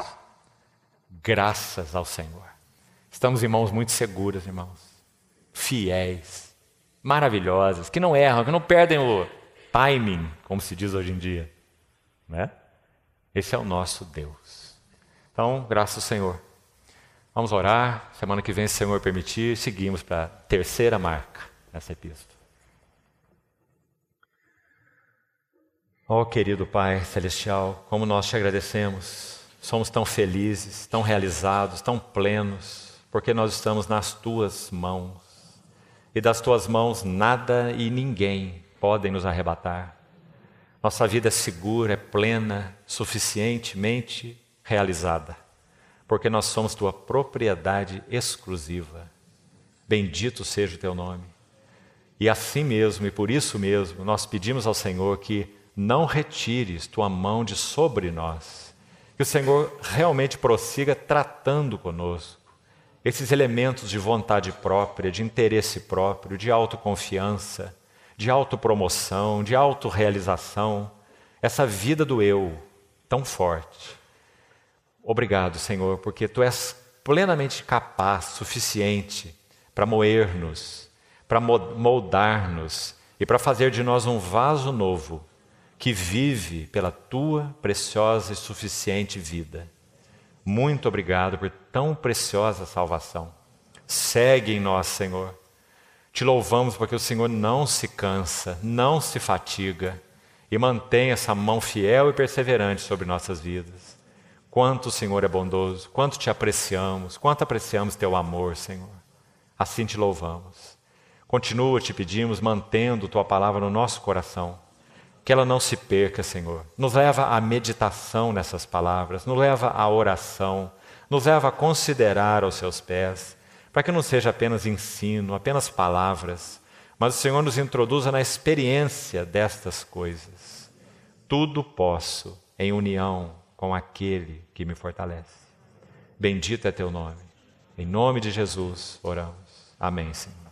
Graças ao Senhor. Estamos em mãos muito seguras, irmãos. Fiéis, maravilhosas, que não erram, que não perdem o timing, como se diz hoje em dia. Né? Esse é o nosso Deus. Então, graças ao Senhor. Vamos orar. Semana que vem, se o Senhor permitir, seguimos para a terceira marca dessa epístola. Ó oh, querido Pai Celestial, como nós te agradecemos. Somos tão felizes, tão realizados, tão plenos porque nós estamos nas tuas mãos. E das tuas mãos nada e ninguém podem nos arrebatar. Nossa vida é segura, é plena, suficientemente realizada, porque nós somos tua propriedade exclusiva. Bendito seja o teu nome. E assim mesmo, e por isso mesmo, nós pedimos ao Senhor que não retires tua mão de sobre nós, que o Senhor realmente prossiga tratando conosco esses elementos de vontade própria, de interesse próprio, de autoconfiança, de autopromoção, de autorrealização, essa vida do eu tão forte. Obrigado, Senhor, porque tu és plenamente capaz, suficiente para moer-nos, para moldar-nos e para fazer de nós um vaso novo que vive pela tua preciosa e suficiente vida. Muito obrigado por tão preciosa salvação. Segue em nós, Senhor. Te louvamos porque o Senhor não se cansa, não se fatiga e mantém essa mão fiel e perseverante sobre nossas vidas. Quanto o Senhor é bondoso, quanto te apreciamos, quanto apreciamos teu amor, Senhor. Assim te louvamos. Continua, te pedimos, mantendo tua palavra no nosso coração que ela não se perca, Senhor. Nos leva à meditação nessas palavras, nos leva à oração, nos leva a considerar aos seus pés, para que não seja apenas ensino, apenas palavras, mas o Senhor nos introduza na experiência destas coisas. Tudo posso em união com aquele que me fortalece. Bendito é teu nome. Em nome de Jesus oramos. Amém, Senhor.